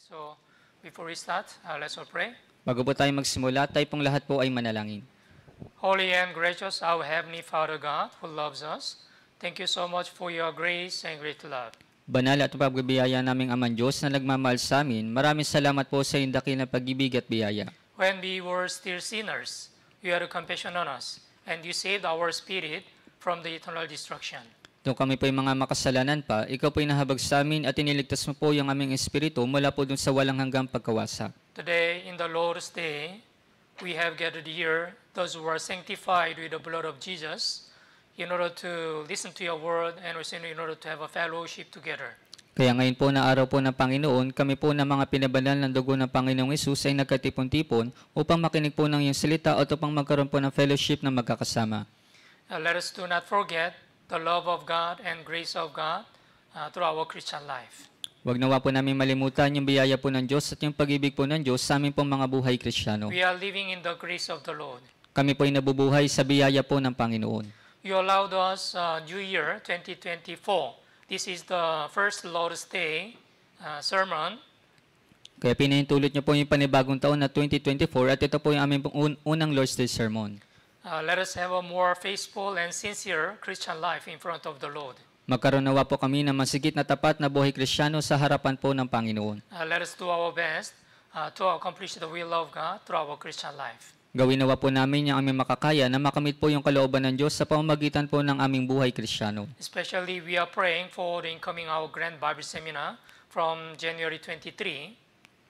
So, before we start, uh, let's all pray. Bago po tayo magsimula, tayo pong lahat po ay manalangin. Holy and gracious, our Heavenly Father God, who loves us, thank you so much for your grace and great love. Banal at pagbibiyaya naming Aman Diyos na nagmamahal sa amin, maraming salamat po sa indaki na pag-ibig at biyaya. When we were still sinners, you had a compassion on us, and you saved our spirit from the eternal destruction. Doon kami po'y mga makasalanan pa, ikaw po nahabag sa amin at iniligtas mo po yung aming espiritu mula po dun sa walang hanggang pagkawasak. Today, in the Lord's Day, we have gathered here those who are sanctified with the blood of Jesus in order to listen to your word and also in order to have a fellowship together. Kaya ngayon po na araw po ng Panginoon, kami po na mga pinabanal ng dugo ng Panginoong Isus ay nagkatipon-tipon upang makinig po ng iyong salita at upang magkaroon po ng fellowship na magkakasama. Uh, let us do not forget the love of God and grace of God uh, through our Christian life. Huwag nawa po namin malimutan yung biyaya po ng Diyos at yung pag-ibig po ng Diyos sa aming pong mga buhay Kristiyano. We are living in the grace of the Lord. Kami po ay nabubuhay sa biyaya po ng Panginoon. You allowed us uh, New Year 2024. This is the first Lord's Day uh, sermon. Kaya pinahintulot niyo po yung panibagong taon na 2024 at ito po yung aming un- unang Lord's Day sermon. Uh, let us have a more faithful and sincere Christian life in front of the Lord. Magkaroon nawa po kami ng masigit na tapat na buhay Kristiyano sa harapan po ng Panginoon. Uh, let us do our best uh, to accomplish the will of God through our Christian life. Gawin nawa po namin yung aming makakaya na makamit po yung kalooban ng Diyos sa pamamagitan po ng aming buhay Kristiyano. Especially we are praying for the incoming our Grand Bible Seminar from January 23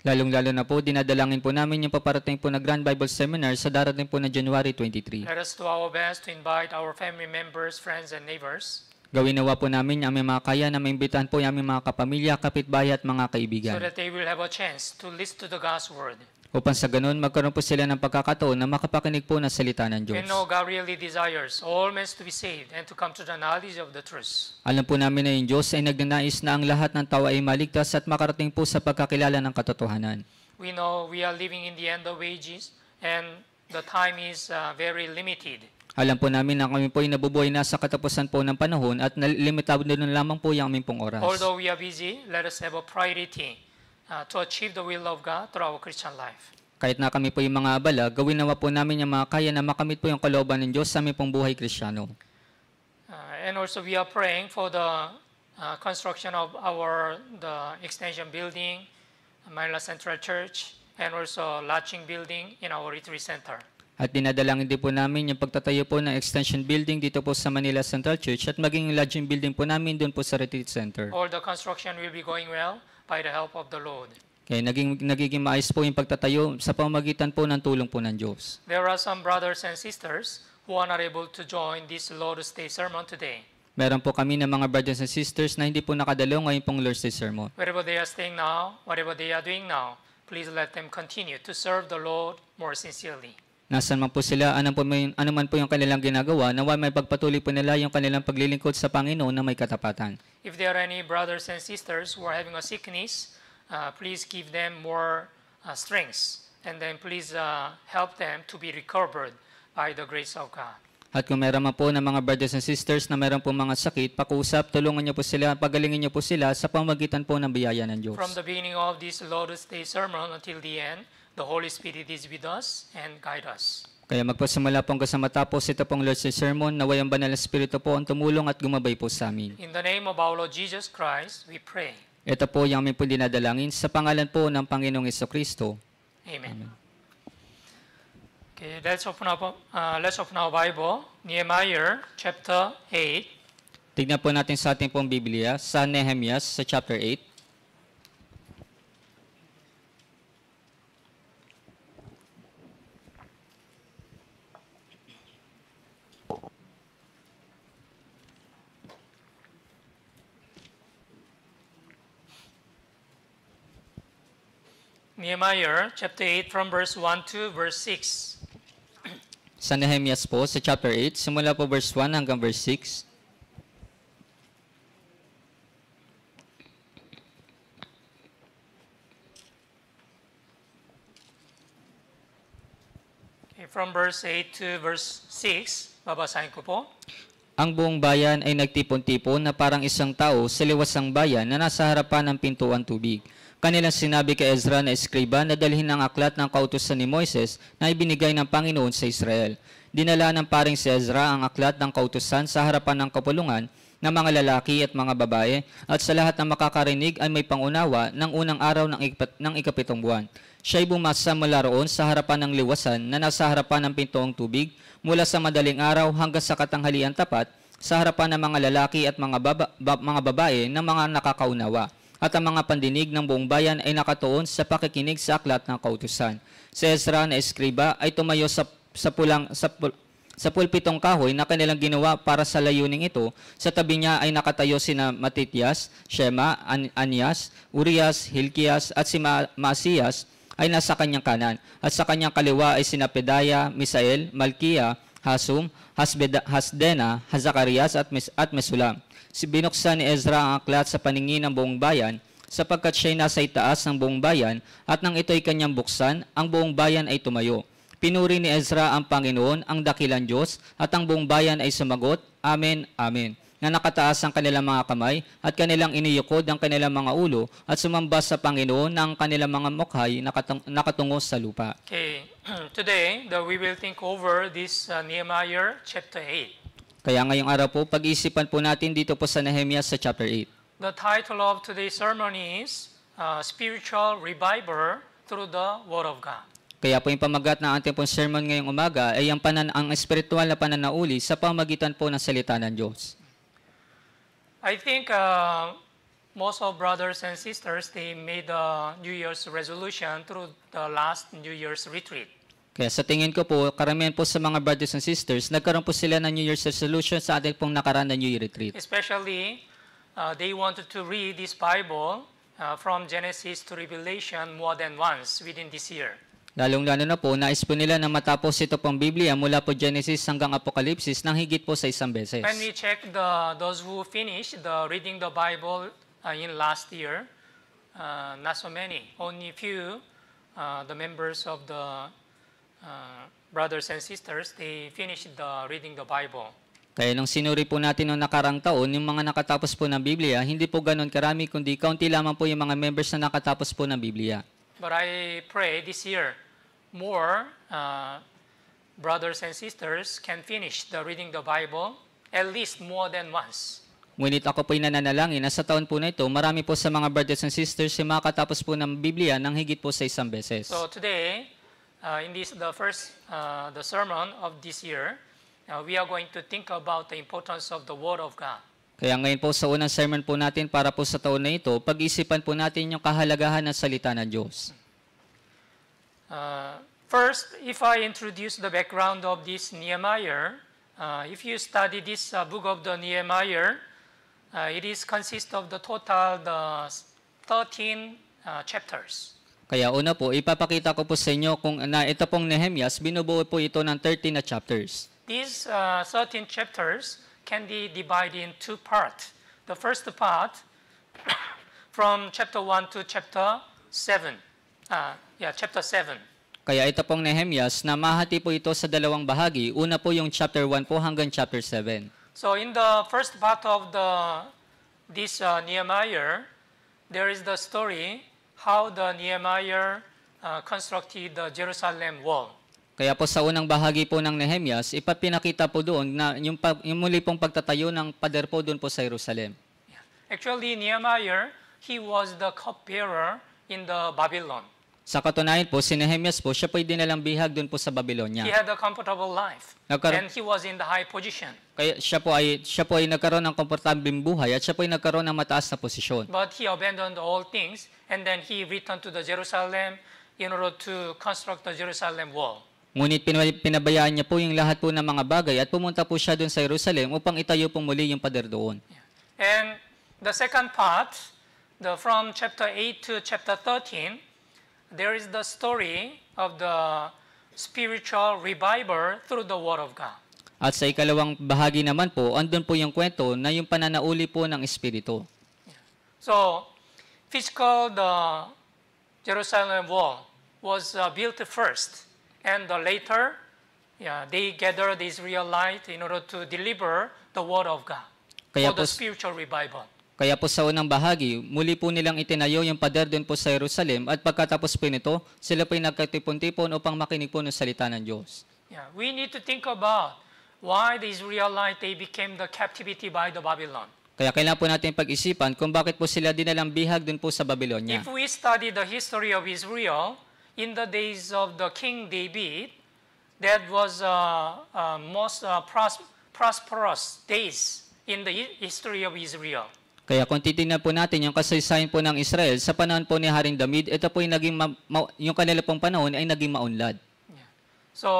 Lalong-lalo na po, dinadalangin po namin yung paparating po na Grand Bible Seminar sa darating po na January 23. Let us do our best to invite our family members, friends, and neighbors. Gawin nawa po namin ang aming mga kaya na maimbitahan po yung aming mga kapamilya, kapitbahay at mga kaibigan. So that they will have a chance to listen to the God's Word upang sa ganun magkaroon po sila ng pagkakataon na makapakinig po ng salita ng Diyos. And know God really desires all men to be saved and to come to the knowledge of the truth. Alam po namin na yung Diyos ay nagnanais na ang lahat ng tao ay maligtas at makarating po sa pagkakilala ng katotohanan. We know we are living in the end of ages and the time is uh, very limited. Alam po namin na kami po ay nabubuhay na sa katapusan po ng panahon at limitado na lamang po yung aming pong oras. Although we are busy, let us have a priority Uh, to achieve the will of God through our Christian life. Kahit na kami po yung mga abala, gawin nawa po namin yung mga kaya na makamit po yung kalooban ng Diyos sa aming pong buhay Kristiyano. Uh, and also we are praying for the uh, construction of our the extension building, Manila Central Church, and also lodging building in our retreat center. At dinadalangin din po namin yung pagtatayo po ng extension building dito po sa Manila Central Church at maging lodging building po namin doon po sa retreat center. All the construction will be going well by the help of the Lord. Okay, naging, nagiging maayos po yung pagtatayo sa pamamagitan po ng tulong po ng Diyos. There are some brothers and sisters who are not able to join this Lord's Day sermon today. Meron po kami ng mga brothers and sisters na hindi po nakadalo ngayon pong Lord's Day sermon. Wherever they are staying now, whatever they are doing now, please let them continue to serve the Lord more sincerely. Nasaan man po sila, ano, po may, ano man po yung kanilang ginagawa, nawa may pagpatuloy po nila yung kanilang paglilingkod sa Panginoon na may katapatan. If there are any brothers and sisters who are having a sickness, uh, please give them more uh, strengths and then please uh, help them to be recovered by the grace of God. At kung meron man po ng mga brothers and sisters na meron po mga sakit, pakusap, tulungan niyo po sila, pagalingin niyo po sila sa pamagitan po ng biyaya ng Diyos. From the beginning of this Lord's Day sermon until the end, the Holy Spirit is with us and guide us. Kaya magpasimula po hanggang sa matapos ito pong Lord's Sermon, naway ang Banal na Espiritu po ang tumulong at gumabay po sa amin. In the name of our Lord Jesus Christ, we pray. Ito po yung aming po sa pangalan po ng Panginoong Iso Kristo. Amen. Amen. Okay, let's open up, uh, let's open our Bible, Nehemiah chapter 8. Tignan po natin sa ating pong Biblia sa Nehemiah sa chapter 8. Nehemiah chapter 8 from verse 1 to verse 6. Sa Nehemiah po, sa chapter 8, simula po verse 1 hanggang verse 6. Okay, from verse 8 to verse 6, babasahin ko po. Ang buong bayan ay nagtipon-tipon na parang isang tao sa liwasang bayan na nasa harapan ng pintuan tubig. Kanila sinabi kay Ezra na eskriba na dalhin ang aklat ng kautusan ni Moises na ibinigay ng Panginoon sa Israel. Dinala ng paring si Ezra ang aklat ng kautusan sa harapan ng kapulungan ng mga lalaki at mga babae at sa lahat ng makakarinig ay may pangunawa ng unang araw ng, ikat ng ikapitong buwan. Siya ay bumasa mula roon sa harapan ng liwasan na nasa harapan ng pintoong tubig mula sa madaling araw hanggang sa katanghalian tapat sa harapan ng mga lalaki at mga, baba, ba, mga babae ng mga nakakaunawa at ang mga pandinig ng buong bayan ay nakatuon sa pakikinig sa aklat ng kautusan. Si Ezra na eskriba ay tumayo sa, sa pulang sa, pul, sa pulpitong kahoy na kanilang ginawa para sa layuning ito. Sa tabi niya ay nakatayo sina Matityas, Shema, An Anias, Urias, Hilkias at si Ma Masias ay nasa kanyang kanan. At sa kanyang kaliwa ay sina Pedaya, Misael, Malkia, Hasum, Hasbeda, Hasdena, Hazakarias at, Mes at Mesulam. Si binuksan ni Ezra ang aklat sa paningin ng buong bayan, sapagkat siya'y nasa itaas ng buong bayan, at nang ito'y kanyang buksan, ang buong bayan ay tumayo. Pinuri ni Ezra ang Panginoon, ang dakilang Diyos, at ang buong bayan ay sumagot, Amen, Amen na nakataas ang kanilang mga kamay at kanilang iniyukod ang kanilang mga ulo at sumamba sa Panginoon ng kanilang mga mukhay nakatungo sa lupa. Okay, today the, we will think over this uh, Nehemiah chapter 8. Kaya ngayong araw po, pag isipan po natin dito po sa Nehemiah sa chapter 8. The title of today's sermon is uh, Spiritual Reviver Through the Word of God. Kaya po yung pamagat ng ating pong sermon ngayong umaga ay ang, panan ang espiritual na pananauli sa pamagitan po ng salita ng Diyos. I think uh, most of brothers and sisters, they made a New Year's resolution through the last New Year's retreat. Kaya sa tingin ko po, karamihan po sa mga brothers and sisters, nagkaroon po sila ng New Year's resolution sa ating pong nakaraan na New Year retreat. Especially, uh, they wanted to read this Bible uh, from Genesis to Revelation more than once within this year. Lalong-lalo na po, nais po nila na matapos ito pong Biblia mula po Genesis hanggang Apokalipsis ng higit po sa isang beses. When we check the, those who finished the reading the Bible uh, in last year, uh, not so many. Only few, uh, the members of the uh, brothers and sisters, they finished the reading the Bible. Kaya nung sinuri po natin noong nakarang taon, yung mga nakatapos po ng Biblia, hindi po ganun karami, kundi kaunti lamang po yung mga members na nakatapos po ng Biblia. But I pray this year, more uh, brothers and sisters can finish the reading the Bible at least more than once. Ngunit ako po'y nananalangin na sa taon po na ito, marami po sa mga brothers and sisters yung makatapos po ng Biblia ng higit po sa isang beses. So today, Uh, in this, the first, uh, the sermon of this year, uh, we are going to think about the importance of the Word of God. Kaya ngayon po sa unang sermon po natin para po sa taon na ito, pag-isipan po natin yung kahalagahan ng salita ng Diyos. Uh, first, if I introduce the background of this Nehemiah, uh, if you study this uh, book of the Nehemiah, uh, it is consist of the total the 13 uh, chapters. Kaya una po, ipapakita ko po sa inyo kung na ito pong Nehemias, binubuo po ito ng 13 na chapters. These uh, 13 chapters can be divided in two parts. The first part from chapter 1 to chapter 7. Uh, yeah, chapter 7. Kaya ito pong Nehemias, mahati po ito sa dalawang bahagi. Una po yung chapter 1 po hanggang chapter 7. So in the first part of the this uh, Nehemiah, there is the story how the Nehemiah uh, constructed the Jerusalem wall. Kaya po sa unang bahagi po ng Nehemias, ipapinakita po doon na yung, pag, yung muli pong pagtatayo ng pader po doon po sa Jerusalem. Actually, Nehemiah, he was the cupbearer in the Babylon. Sa katunayan po, si Nehemias po, siya po'y dinalang bihag doon po sa Babylonia. He had a comfortable life. Nagkaroon, and he was in the high position. Kaya siya po ay siya po ay nagkaroon ng komportableng buhay at siya po ay nagkaroon ng mataas na posisyon. But he abandoned all things and then he returned to the Jerusalem in order to construct the Jerusalem wall. Ngunit pinabayaan niya po yung lahat po ng mga bagay at pumunta po siya doon sa Jerusalem upang itayo po muli yung pader doon. Yeah. And the second part, the from chapter 8 to chapter 13, there is the story of the spiritual reviver through the Word of God. At sa ikalawang bahagi naman po, andun po yung kwento na yung pananauli po ng Espiritu. So, physical the Jerusalem wall was uh, built first, and uh, later, yeah, they gathered the Israelite in order to deliver the Word of God Kaya for po, the spiritual revival. Kaya po sa unang bahagi, muli po nilang itinayo yung pader doon po sa Jerusalem at pagkatapos po nito, sila po ay nagkatipon-tipon upang makinig po ng salita ng Diyos. Yeah, we need to think about why the Israelites, they became the captivity by the Babylon. Kaya kailangan po natin pag-isipan kung bakit po sila dinalang bihag doon po sa Babylonia. If we study the history of Israel, in the days of the King David, that was uh, uh, most uh, pros prosperous days in the history of Israel. Kaya kung titingnan po natin yung kasaysayan po ng Israel, sa panahon po ni Haring David, ito po yung, naging ma- ma- yung kanila pong panahon ay naging maunlad. So,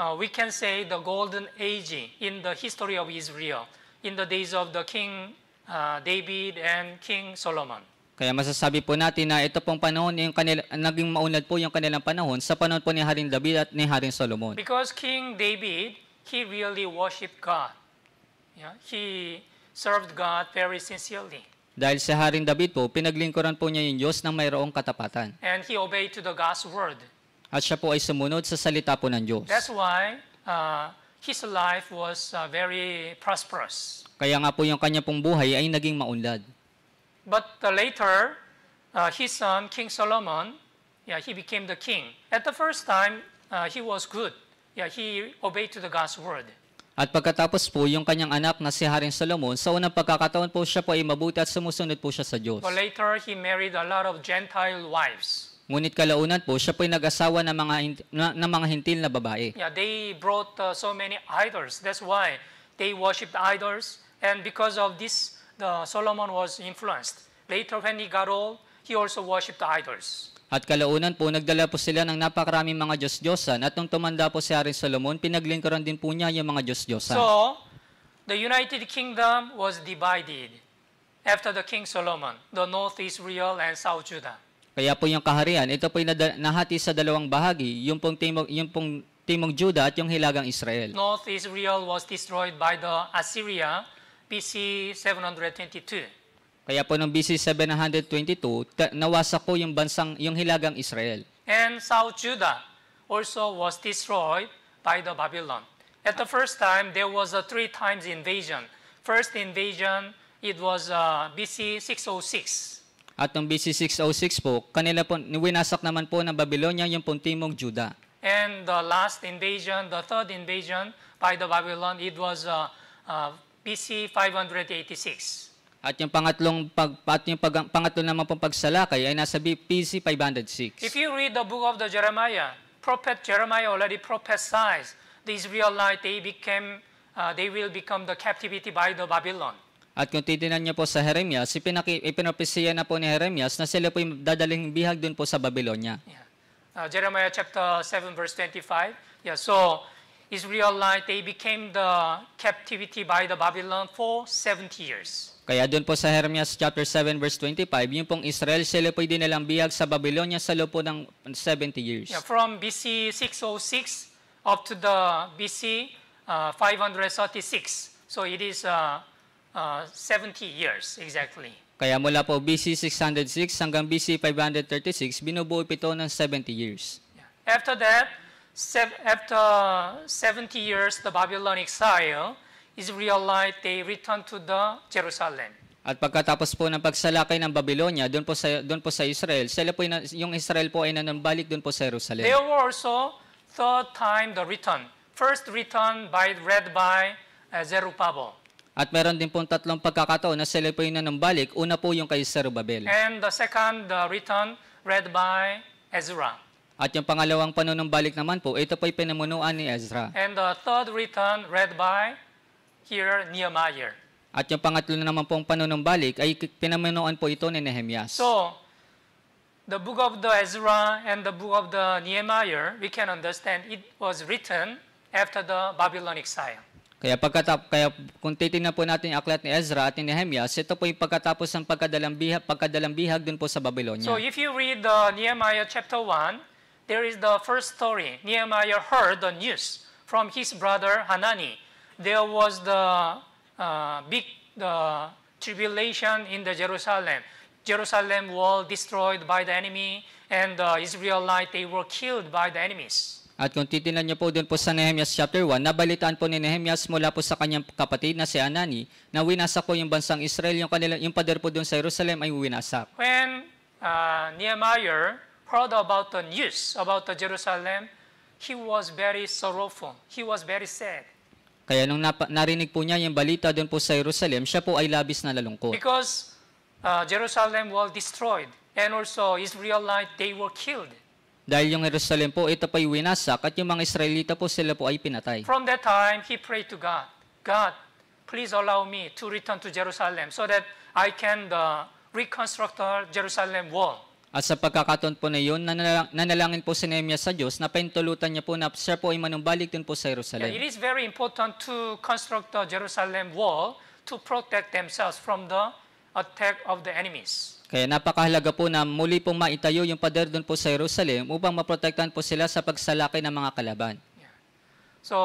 uh, we can say the golden age in the history of Israel, in the days of the King uh, David and King Solomon. Kaya masasabi po natin na ito pong panahon, yung kanila, naging maunlad po yung kanilang panahon sa panahon po ni Haring David at ni Haring Solomon. Because King David, he really worshiped God. Yeah? He served God very sincerely. Dahil sa Haring David po, pinaglingkuran po niya yung Diyos ng mayroong katapatan. And he obeyed to the God's word. At siya po ay sumunod sa salita po ng Diyos. That's why uh, his life was uh, very prosperous. Kaya nga po yung kanya pong buhay ay naging maunlad. But uh, later, uh, his son, King Solomon, yeah, he became the king. At the first time, uh, he was good. Yeah, he obeyed to the God's word. At pagkatapos po, yung kanyang anak na si Haring Solomon, sa unang pagkakataon po siya po ay mabuti at sumusunod po siya sa Diyos. But later, he married a lot of Gentile wives. Ngunit kalaunan po, siya po ay nag-asawa ng mga, na, ng mga hintil na babae. Yeah, they brought uh, so many idols. That's why they worshipped idols. And because of this, the Solomon was influenced. Later, when he got old, he also worshipped idols. At kalaunan po, nagdala po sila ng napakaraming mga Diyos-Diyosan. At nung tumanda po si Haring Solomon, pinaglingkaran din po niya yung mga Diyos-Diyosan. So, the United Kingdom was divided after the King Solomon, the North Israel and South Judah. Kaya po yung kaharian, ito po yung nahati sa dalawang bahagi, yung pong timog, yung pong timog Judah at yung hilagang Israel. North Israel was destroyed by the Assyria, BC 722. Kaya po nung BC 722, nawasak po yung bansang, yung hilagang Israel. And South Judah also was destroyed by the Babylon. At the first time, there was a three times invasion. First invasion, it was uh, BC 606. At nung BC 606 po, kanila po, niwinasak naman po ng Babylonia yung puntimong Judah. And the last invasion, the third invasion by the Babylon, it was uh, uh, BC 586. At yung pangatlong pag, at yung pag, pangatlo naman pong pagsalakay ay nasa PC 506. If you read the book of the Jeremiah, prophet Jeremiah already prophesied the Israelite they became uh, they will become the captivity by the Babylon. At kung titingnan niyo po sa Jeremiah, si ipinaki, ipinopisiya na po ni Jeremiah na sila po yung dadaling bihag doon po sa Babylonia. Yeah. Uh, Jeremiah chapter 7 verse 25. Yeah, so Israelite they became the captivity by the Babylon for 70 years. Kaya doon po sa Hermias chapter 7 verse 25, yung pong Israel sila po'y dinalang bihag sa Babylonia sa loob po ng 70 years. Yeah, from BC 606 up to the BC uh, 536. So it is uh, uh, 70 years exactly. Kaya mula po BC 606 hanggang BC 536, binubuo ito ng 70 years. Yeah. After that, after 70 years, the Babylon exile, Israelite, they return to the Jerusalem. At pagkatapos po ng pagsalakay ng Babylonia, doon po sa doon po sa Israel, sila po yung Israel po ay nanumbalik doon po sa Jerusalem. There were also third time the return. First return by read by uh, Zerubbabel. At meron din po tatlong pagkakataon na sila po yung nanumbalik. Una po yung kay Zerubbabel. And the second the return read by Ezra. At yung pangalawang panunumbalik naman po, ito po ay pinamunuan ni Ezra. And the third return read by here Nehemiah. At yung pangatlo na naman pong panunumbalik ay pinamanoan po ito ni Nehemiah. So, the book of the Ezra and the book of the Nehemiah, we can understand it was written after the Babylon exile. Kaya pagkatap kaya kung titingnan po natin yung aklat ni Ezra at ni Nehemiah, ito po yung pagkatapos ng pagkadalambihag pagkadalambihag dun po sa Babylonia. So if you read the Nehemiah chapter 1, there is the first story. Nehemiah heard the news from his brother Hanani there was the uh, big the tribulation in the Jerusalem. Jerusalem was destroyed by the enemy and the Israelite they were killed by the enemies. At kung titingnan niyo po doon po sa Nehemias chapter 1, nabalitaan po ni Nehemias mula po sa kanyang kapatid na si Anani na winasak po yung bansang Israel, yung, kanila, yung pader po doon sa Jerusalem ay winasak. When uh, Nehemiah heard about the news about the Jerusalem, he was very sorrowful. He was very sad. Kaya nung narinig po niya yung balita doon po sa Jerusalem, siya po ay labis na lalungkot. Because uh, Jerusalem was destroyed and also Israelite, they were killed. Dahil yung Jerusalem po, ito pa'y winasak at yung mga Israelita po, sila po ay pinatay. From that time, he prayed to God, God, please allow me to return to Jerusalem so that I can uh, reconstruct the Jerusalem wall. At sa pagkakataon po na yun, nanalangin po si Nehemiah sa Diyos na paintulutan niya po na siya po ay manumbalik din po sa Jerusalem. Yeah, it is very important to construct the Jerusalem wall to protect themselves from the attack of the enemies. Kaya napakahalaga po na muli pong maitayo yung pader doon po sa Jerusalem upang maprotektahan po sila sa pagsalakay ng mga kalaban. Yeah. So,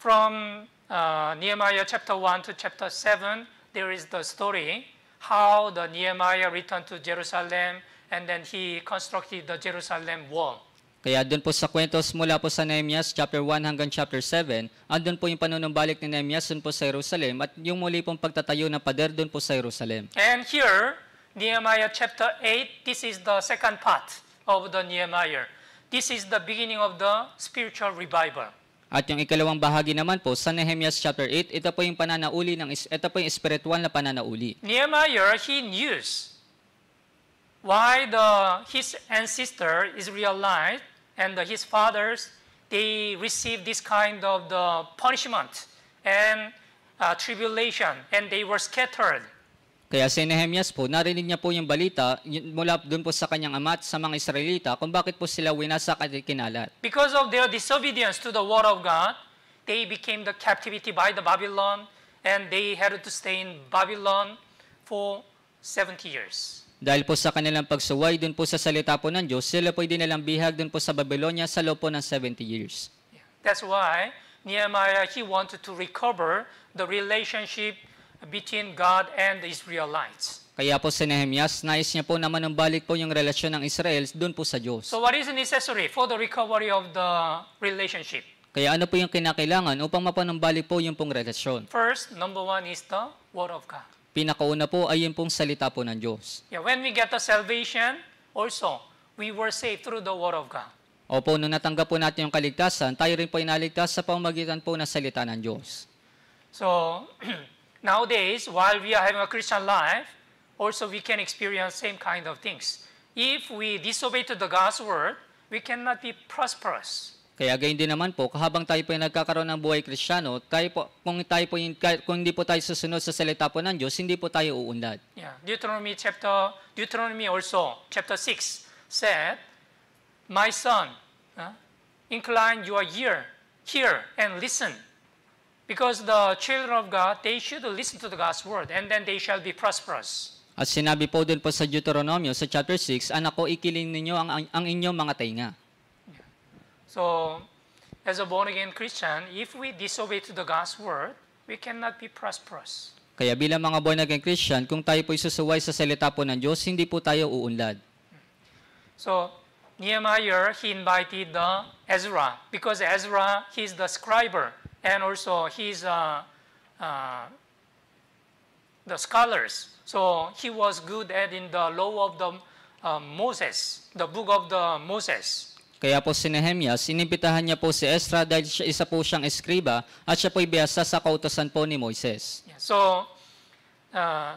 from uh, Nehemiah chapter 1 to chapter 7, there is the story how the Nehemiah returned to Jerusalem, and then he constructed the Jerusalem wall. Kaya doon po sa kwentos mula po sa Nehemias chapter 1 hanggang chapter 7, andun po yung panunumbalik ni Nehemias doon po sa Jerusalem at yung muli pong pagtatayo ng pader doon po sa Jerusalem. And here, Nehemiah chapter 8, this is the second part of the Nehemiah. This is the beginning of the spiritual revival. At yung ikalawang bahagi naman po sa Nehemias chapter 8, ito po yung pananauli ng ito po yung spiritual na pananauli. Nehemiah he knew why the, his ancestor is and the, his fathers, they receive this kind of the punishment and uh, tribulation and they were scattered. Kaya si Nehemias po, narinig niya po yung balita mula dun po sa kanyang amat sa mga Israelita kung bakit po sila winasak at kinalat. Because of their disobedience to the word of God, they became the captivity by the Babylon and they had to stay in Babylon for 70 years. Dahil po sa kanilang pagsuway dun po sa salita po ng Diyos, sila po dinalang bihag dun po sa Babylonia sa loob po ng 70 years. That's why Nehemiah, he wanted to recover the relationship between God and the Israelites. Kaya po si Nehemias, nais niya po na manumbalik po yung relasyon ng Israel doon po sa Diyos. So what is necessary for the recovery of the relationship? Kaya ano po yung kinakailangan upang mapanumbalik po yung pong relasyon? First, number one is the Word of God. Pinakauna po ay yun pong salita po ng Diyos. Yeah, when we get to salvation, also, we were saved through the Word of God. Opo, nung natanggap po natin yung kaligtasan, tayo rin po inaligtas sa pamagitan po ng salita ng Diyos. So, nowadays, while we are having a Christian life, also we can experience same kind of things. If we disobey to the God's word, we cannot be prosperous. Kaya gayon din naman po, kahabang tayo po ay nagkakaroon ng buhay kristyano, tayo po, kung, tayo po, kung hindi po tayo susunod sa salita po ng Diyos, hindi po tayo uunlad. Yeah. Deuteronomy chapter, Deuteronomy also, chapter 6, said, My son, huh, incline your ear, hear and listen. Because the children of God, they should listen to the God's word and then they shall be prosperous. At sinabi po din po sa Deuteronomy sa chapter 6, Anak ko, ikiling ninyo ang, ang inyong mga tainga. So as a born-again Christian, if we disobey to the God's word, we cannot be prosperous. Kaya bilang mga born-again Christian, kung tayo po isusuway sa salita po ng Diyos, hindi po tayo uunlad. So, Nehemiah, he invited the Ezra because Ezra, he's the scribe and also he's uh, uh, the scholars. So he was good at in the law of the uh, Moses, the book of the Moses. Kaya po si Nehemias, inibitahan niya po si Ezra dahil siya, isa po siyang eskriba at siya po'y biyasa sa kautosan po ni Moises. So, uh,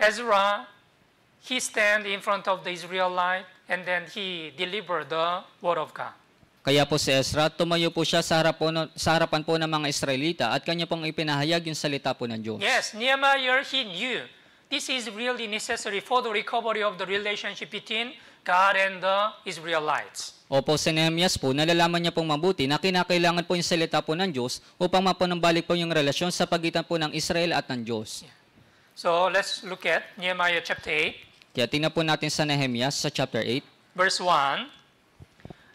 Ezra, he stand in front of the Israelite and then he delivered the word of God. Kaya po si Ezra, tumayo po siya sa, harap po, sa harapan po ng mga Israelita at kanya pong ipinahayag yung salita po ng Diyos. Yes, Nehemiah, he knew this is really necessary for the recovery of the relationship between God and the Israelites. Opo, sa Nehemias po, nalalaman niya pong mabuti na kinakailangan po yung salita po ng Diyos upang mapanambalik po yung relasyon sa pagitan po ng Israel at ng Diyos. So, let's look at Nehemiah chapter 8. Kaya tingnan po natin sa Nehemias sa chapter 8. Verse 1,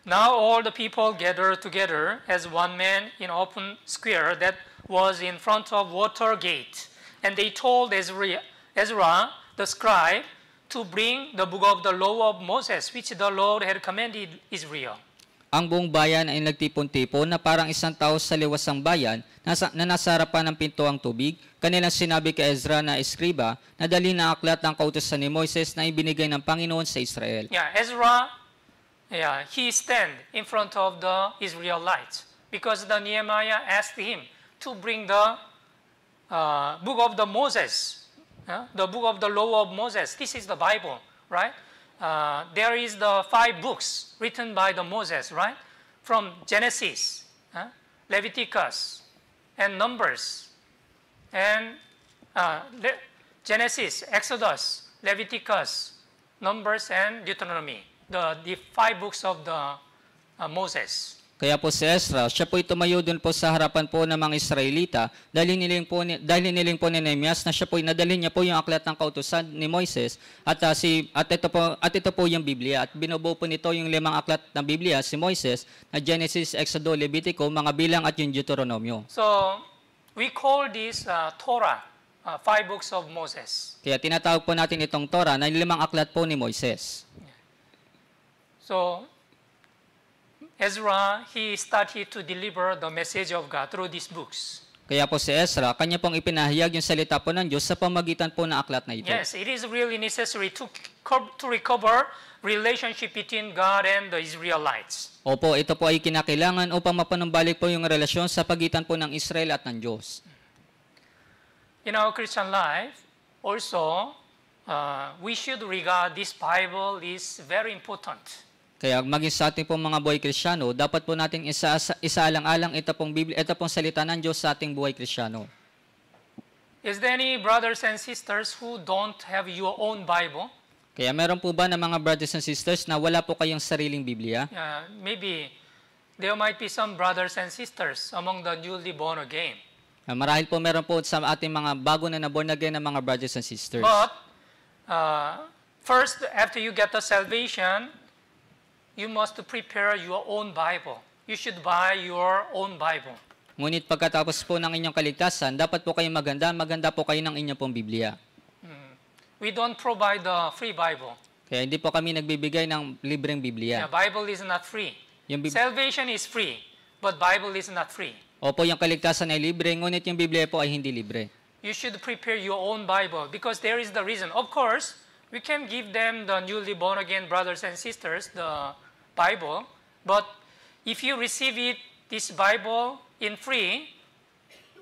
Now all the people gathered together as one man in open square that was in front of water gate. And they told Ezra, Ezra the scribe, to bring the book of the law of Moses, which the Lord had commanded Israel. Ang buong bayan ay nagtipon-tipon na parang isang tao sa liwasang bayan nasa, na nasa harapan ng ang tubig. Kanilang sinabi kay Ezra na eskriba na dali na aklat ng kautosan ni Moses na ibinigay ng Panginoon sa Israel. Yeah, Ezra, yeah, he stand in front of the Israelites because the Nehemiah asked him to bring the uh, book of the Moses yeah? The book of the law of Moses. This is the Bible, right? Uh, there is the five books written by the Moses, right? From Genesis, uh, Leviticus, and Numbers, and uh, Genesis, Exodus, Leviticus, Numbers, and Deuteronomy. The, the five books of the uh, Moses. Kaya po si Ezra, siya po'y tumayo dun po sa harapan po ng mga Israelita dahil niling po ni, dahil niling po ni Nehemias na siya po'y nadalhin niya po yung aklat ng kautusan ni Moises at uh, si at ito po at ito po yung Biblia at binubuo po nito yung limang aklat ng Biblia si Moises na Genesis, Exodus, Levitico, mga bilang at yung Deuteronomio. So, we call this uh, Torah, uh, five books of Moses. Kaya tinatawag po natin itong Torah na limang aklat po ni Moises. So, Ezra, he started to deliver the message of God through these books. Kaya po si Ezra, kanya pong ipinahayag yung salita po ng Diyos sa pamagitan po ng aklat na ito. Yes, it is really necessary to, to recover relationship between God and the Israelites. Opo, ito po ay kinakailangan upang mapanumbalik po yung relasyon sa pagitan po ng Israel at ng Diyos. In our Christian life, also, uh, we should regard this Bible is very important. Kaya maging sa ating pong mga buhay krisyano, dapat po natin isa, isaalang-alang ito pong, Biblia, ito pong salita ng Diyos sa ating buhay krisyano. Is there any brothers and sisters who don't have your own Bible? Kaya meron po ba ng mga brothers and sisters na wala po kayong sariling Biblia? Uh, maybe there might be some brothers and sisters among the newly born again. Uh, marahil po meron po sa ating mga bago na naborn again na mga brothers and sisters. But, uh, first, after you get the salvation, you must prepare your own Bible. You should buy your own Bible. Ngunit pagkatapos po ng inyong kaligtasan, dapat po kayong maganda, maganda po kayo ng inyong pong Biblia. Hmm. We don't provide the free Bible. Kaya hindi po kami nagbibigay ng libreng Biblia. The yeah, Bible is not free. Yung Bib- Salvation is free, but Bible is not free. Opo, yung kaligtasan ay libre, ngunit yung Biblia po ay hindi libre. You should prepare your own Bible because there is the reason. Of course, we can give them the newly born again brothers and sisters the Bible, but if you receive it, this Bible in free,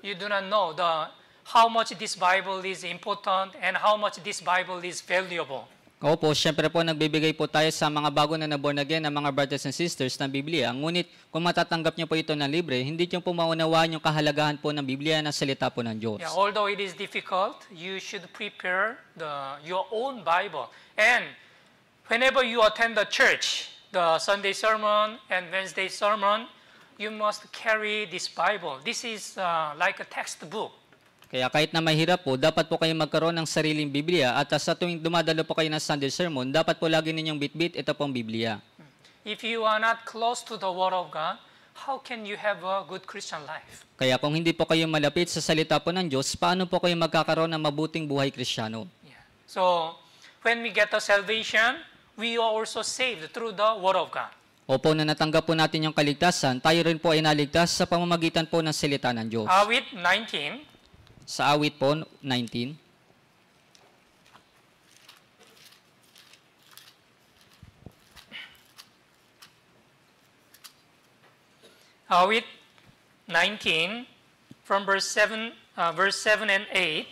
you do not know the, how much this Bible is important and how much this Bible is valuable. Opo, syempre po nagbibigay po tayo sa mga bago na naborn again na mga brothers and sisters ng Biblia. Ngunit kung matatanggap niyo po ito na libre, hindi niyo po maunawaan yung kahalagahan po ng Biblia na salita po ng Diyos. Yeah, although it is difficult, you should prepare the, your own Bible. And whenever you attend the church, the Sunday sermon and Wednesday sermon, you must carry this Bible. This is uh, like a textbook. Kaya kahit na mahirap po, dapat po kayo magkaroon ng sariling Biblia at sa tuwing dumadalo po kayo ng Sunday sermon, dapat po lagi ninyong bitbit ito pong Biblia. If you are not close to the Word of God, how can you have a good Christian life? Kaya kung hindi po kayo malapit sa salita po ng Diyos, paano po kayo magkakaroon ng mabuting buhay Kristiyano? Yeah. So, when we get a salvation, we are also saved through the Word of God. Opo, na natanggap po natin yung kaligtasan, tayo rin po ay naligtas sa pamamagitan po ng salita ng Diyos. Awit 19. Sa awit po, 19. Awit 19 from verse 7 uh, verse 7 and 8.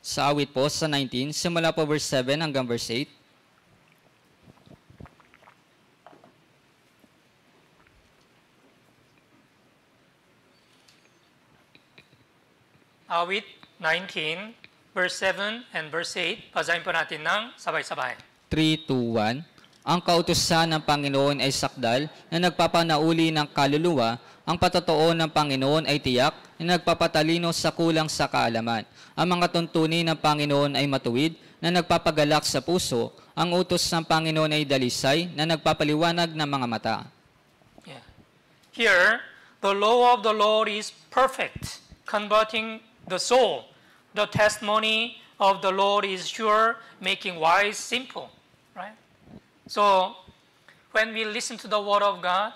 Sa awit po sa 19, simula po verse 7 hanggang verse 8. awit 19, verse 7 and verse 8. Basahin po natin ng sabay-sabay. 3, 2, 1. Ang kautusan ng Panginoon ay sakdal na nagpapanauli ng kaluluwa. Ang patotoo ng Panginoon ay tiyak na nagpapatalino sa kulang sa kaalaman. Ang mga tuntunin ng Panginoon ay matuwid na nagpapagalak sa puso. Ang utos ng Panginoon ay dalisay na nagpapaliwanag ng mga mata. Yeah. Here, the law of the Lord is perfect, converting the soul. The testimony of the Lord is sure, making wise simple, right? So when we listen to the word of God,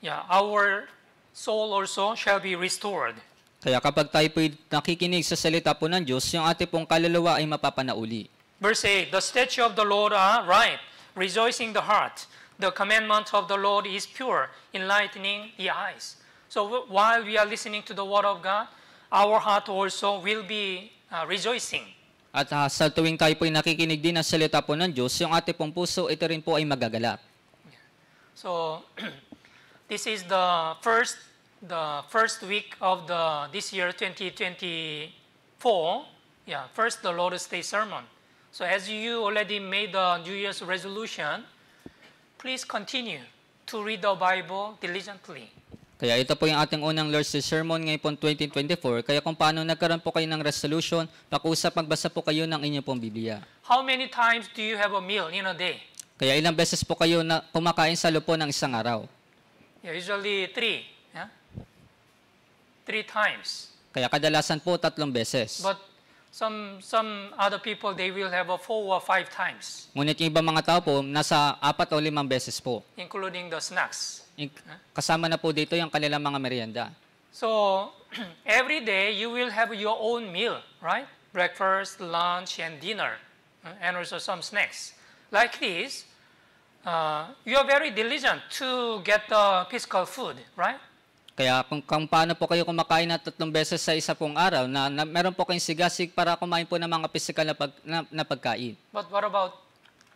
yeah, our soul also shall be restored. Kaya kapag tayo po nakikinig sa salita po ng Diyos, yung ating pong kaluluwa ay mapapanauli. Verse 8, The statute of the Lord are right, rejoicing the heart. The commandment of the Lord is pure, enlightening the eyes. So while we are listening to the word of God, our heart also will be uh, rejoicing. At uh, sa tuwing tayo po ay nakikinig din ng salita po ng Diyos, yung ating pong puso, ito rin po ay magagalak. So, this is the first the first week of the this year 2024. Yeah, first the Lord's Day sermon. So as you already made the New Year's resolution, please continue to read the Bible diligently. Kaya ito po yung ating unang Lord's Day Sermon ngayon po 2024. Kaya kung paano nagkaroon po kayo ng resolution, pakusap, magbasa po kayo ng inyong pong Biblia. How many times do you have a meal in a day? Kaya ilang beses po kayo na kumakain sa lupo ng isang araw? Yeah, usually three. Yeah? Three times. Kaya kadalasan po tatlong beses. But some some other people they will have a four or five times. Ngunit yung ibang mga tao po nasa apat o limang beses po. Including the snacks kasama na po dito yung kanilang mga merienda. So, every day you will have your own meal, right? Breakfast, lunch, and dinner, uh, and also some snacks. Like this, uh, you are very diligent to get the physical food, right? Kaya kung, kung paano po kayo kumakain na tatlong beses sa isa pong araw, na, na meron po kayong sigasig para kumain po ng mga physical na, pag, na, na pagkain. But what about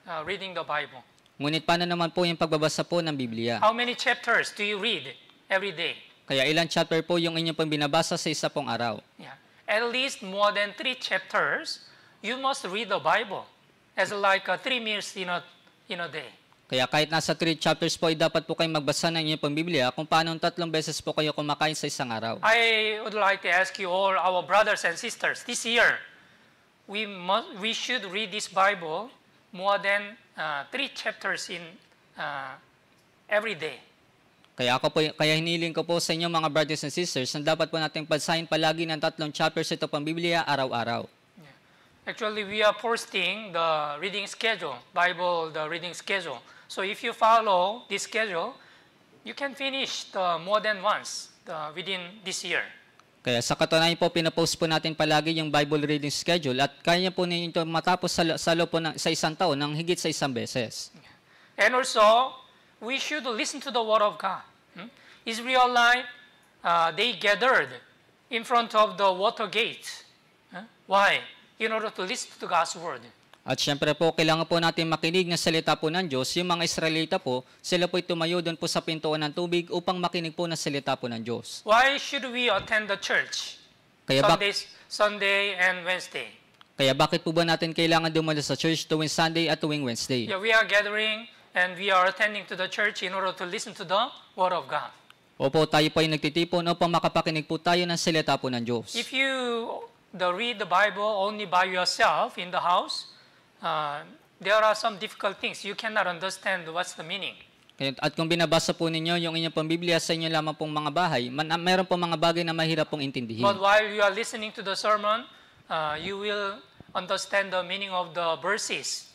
uh, reading the Bible? Ngunit paano naman po yung pagbabasa po ng Biblia? How many chapters do you read every day? Kaya ilang chapter po yung inyong pong binabasa sa isa pong araw? Yeah. At least more than three chapters, you must read the Bible as like a three meals in a, in a day. Kaya kahit nasa three chapters po, ay dapat po kayong magbasa ng inyong pambiblia kung paano tatlong beses po kayo kumakain sa isang araw. I would like to ask you all, our brothers and sisters, this year, we, must, we should read this Bible more than uh, three chapters in uh, every day. Kaya ako po, kaya hiniling ko po sa inyo mga brothers and sisters na dapat po nating basahin palagi ng tatlong chapters ito pang Biblia araw-araw. Yeah. Actually, we are posting the reading schedule, Bible the reading schedule. So if you follow this schedule, you can finish the more than once the, within this year. Kaya sa katunayan po, pinapost po natin palagi yung Bible reading schedule at kaya po ninyo ito matapos sa, sa loob po ng, sa isang taon ng higit sa isang beses. And also, we should listen to the Word of God. Hmm? Israelite, uh, they gathered in front of the water gate. Why? In order to listen to God's Word. At syempre po, kailangan po natin makinig ng salita po ng Diyos. Yung mga Israelita po, sila po tumayo doon po sa pintuan ng tubig upang makinig po ng salita po ng Diyos. Why should we attend the church? Kaya Sundays, Sunday and Wednesday. Kaya bakit po ba natin kailangan dumalo sa church tuwing Sunday at tuwing Wednesday? Yeah, we are gathering and we are attending to the church in order to listen to the Word of God. Opo, tayo po ay nagtitipon upang makapakinig po tayo ng salita po ng Diyos. If you the read the Bible only by yourself in the house, uh, there are some difficult things. You cannot understand what's the meaning. At kung binabasa po ninyo yung inyong pambiblia sa inyo lamang pong mga bahay, man, ah, meron pong mga bagay na mahirap pong intindihin. But while you are listening to the sermon, uh, you will understand the meaning of the verses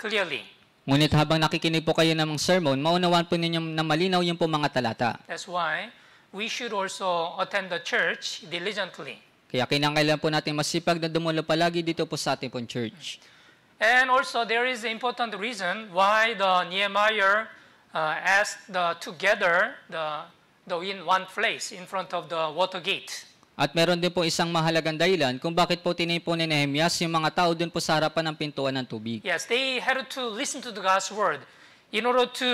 clearly. Ngunit habang nakikinig po kayo ng sermon, maunawaan po ninyo na malinaw yung pong mga talata. That's why we should also attend the church diligently. Kaya kinangailan po natin masipag na dumulo palagi dito po sa ating pong church. Hmm. And also there is an important reason why the Nehemiah uh, asked the, together, the, the in one place in front of the water gate. At meron din po isang mahalagang dahilan kung bakit po tinipon ni Nehemiah yung mga tao dun po sa harapan ng pintuan ng tubig. Yes, they had to listen to the God's word in order to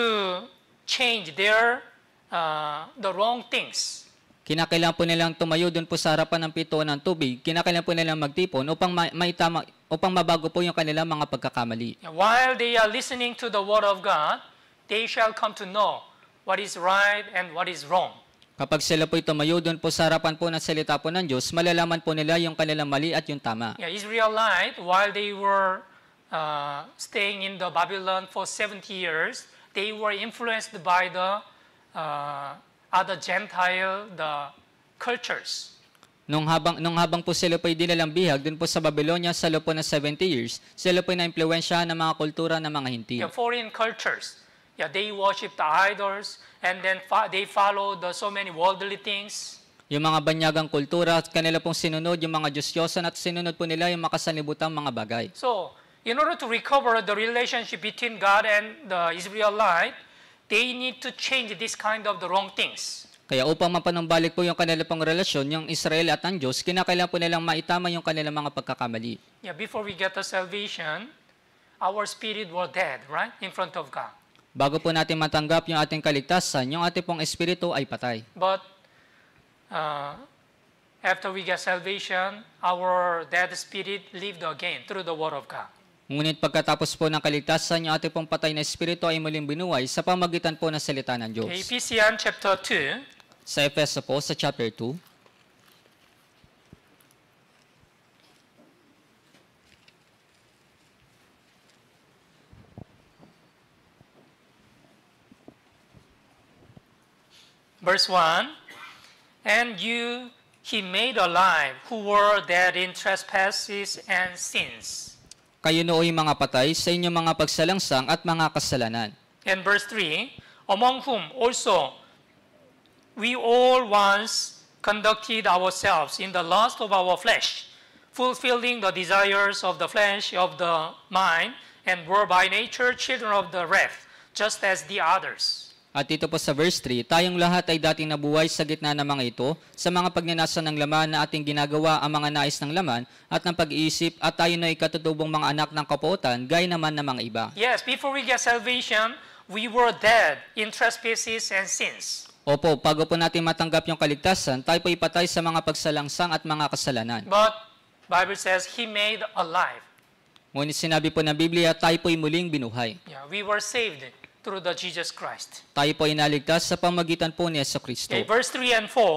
change their uh, the wrong things. Kinakailangan po nilang tumayo dun po sa harapan ng pintuan ng tubig. Kinakailangan po nilang magtipon upang ma- maitama, upang mabago po yung kanilang mga pagkakamali. While they are listening to the word of God, they shall come to know what is right and what is wrong. Kapag sila po'y tumayo doon po sa harapan po ng salita po ng Diyos, malalaman po nila yung kanilang mali at yung tama. Yeah, Israelite, while they were uh, staying in the Babylon for 70 years, they were influenced by the uh, other Gentile, the cultures. Nung habang, nung habang po sila po'y dinalang bihag, dun po sa Babylonia, sa loob po ng 70 years, sila po'y naimpluensya ng mga kultura ng mga hindi. Yeah, foreign cultures. Yeah, they worship the idols and then fa- they follow the so many worldly things. Yung mga banyagang kultura, kanila pong sinunod yung mga Diyos-Diyosan at sinunod po nila yung makasanibutang mga bagay. So, in order to recover the relationship between God and the Israelite, they need to change this kind of the wrong things. Kaya upang mapanumbalik po yung kanila pong relasyon, yung Israel at ang Diyos, kinakailangan po nilang maitama yung kanilang mga pagkakamali. Yeah, before we get to salvation, our spirit was dead, right? In front of God. Bago po natin matanggap yung ating kaligtasan, yung ating pong espiritu ay patay. But uh, after we get salvation, our dead spirit lived again through the Word of God. Ngunit pagkatapos po ng kaligtasan, yung ating pong patay na espiritu ay muling binuhay sa pamagitan po ng salita ng Diyos. Okay, Ephesians chapter 2, sa Efeso po, sa chapter 2. Verse 1, And you He made alive who were dead in trespasses and sins. Kayo nooy mga patay sa inyong mga pagsalangsang at mga kasalanan. And verse 3, Among whom also we all once conducted ourselves in the lust of our flesh, fulfilling the desires of the flesh, of the mind, and were by nature children of the wrath, just as the others. At dito po sa verse 3, tayong lahat ay dating nabuhay sa gitna ng mga ito, sa mga pagnanasa ng laman na ating ginagawa ang mga nais ng laman at ng pag-iisip at tayo na ikatutubong mga anak ng kapuotan, gaya naman ng mga iba. Yes, before we get salvation, we were dead in trespasses and sins. Opo, bago po natin matanggap yung kaligtasan, tayo po ipatay sa mga pagsalangsang at mga kasalanan. But Bible says he made alive. Ngunit sinabi po ng Biblia, tayo po ay muling binuhay. Yeah, we were saved through the Jesus Christ. Tayo po ay naligtas sa pamagitan po ni Yeso Kristo. Okay, verse 3 and 4, uh,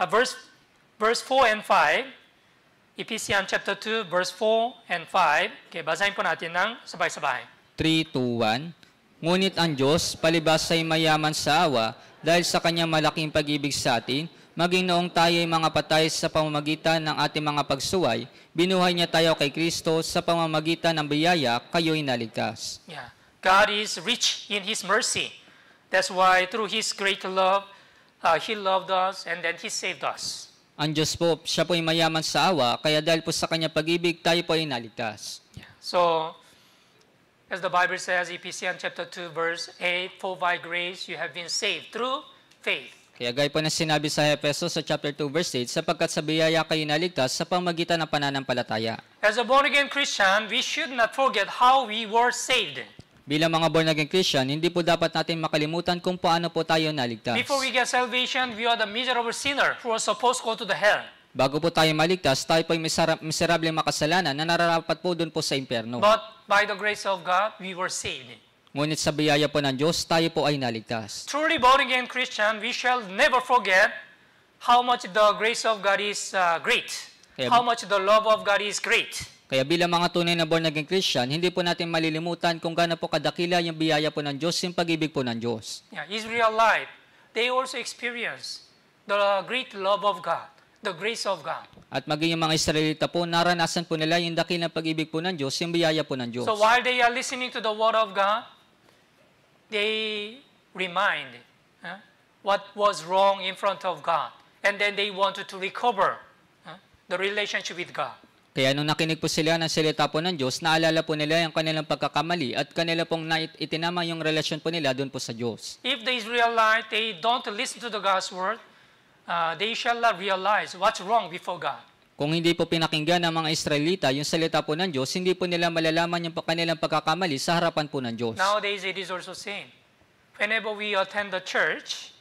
uh, verse, verse 4 and 5, Ephesians chapter 2, verse 4 and 5. Okay, basahin po natin ng sabay-sabay. 3, 2, 1. Ngunit ang Diyos, palibas ay mayaman sa awa, dahil sa kanyang malaking pag-ibig sa atin, maging noong tayo ay mga patay sa pamamagitan ng ating mga pagsuway, binuhay niya tayo kay Kristo sa pamamagitan ng biyaya, kayo'y naligtas. Yeah. God is rich in His mercy. That's why through His great love, uh, He loved us and then He saved us. Ang Diyos po, siya po ay mayaman sa awa, kaya dahil po sa kanyang pag-ibig, tayo po ay naligtas. Yeah. So, As the Bible says, Ephesians chapter 2 verse 8, For by grace you have been saved through faith. Kaya gaya po na sinabi sa Efeso sa chapter 2 verse 8, sapagkat sa biyaya kayo naligtas sa pamagitan ng pananampalataya. As a born-again Christian, we should not forget how we were saved. Bilang mga born again Christian, hindi po dapat natin makalimutan kung paano po tayo naligtas. Before we get salvation, we are the miserable sinner who are supposed to go to the hell. Bago po tayo maligtas, tayo po ay miserable makasalanan na nararapat po doon po sa impyerno. But by the grace of God, we were saved. Ngunit sa biyaya po ng Diyos, tayo po ay naligtas. Truly born-again Christian, we shall never forget how much the grace of God is uh, great. Kaya, how much the love of God is great. Kaya bilang mga tunay na born again Christian, hindi po natin malilimutan kung gaano po kadakila yung biyaya po ng Diyos, yung pag-ibig po ng Diyos. Yeah, life, they also experience the great love of God the grace of God. At maging yung mga Israelita po, naranasan po nila yung dakilang pag-ibig po ng Diyos, yung biyaya po ng Diyos. So while they are listening to the Word of God, they remind huh, what was wrong in front of God. And then they wanted to recover huh, the relationship with God. Kaya nung nakinig po sila ng salita po ng Diyos, naalala po nila yung kanilang pagkakamali at kanila pong itinama yung relasyon po nila doon po sa Dos. If the Israelites, they don't listen to the God's word, uh, they shall realize what's wrong before God. Kung hindi po pinakinggan ng mga Israelita yung salita po ng Diyos, hindi po nila malalaman yung kanilang pagkakamali sa harapan po ng Diyos. Nowadays, it is also same. Whenever we attend the church,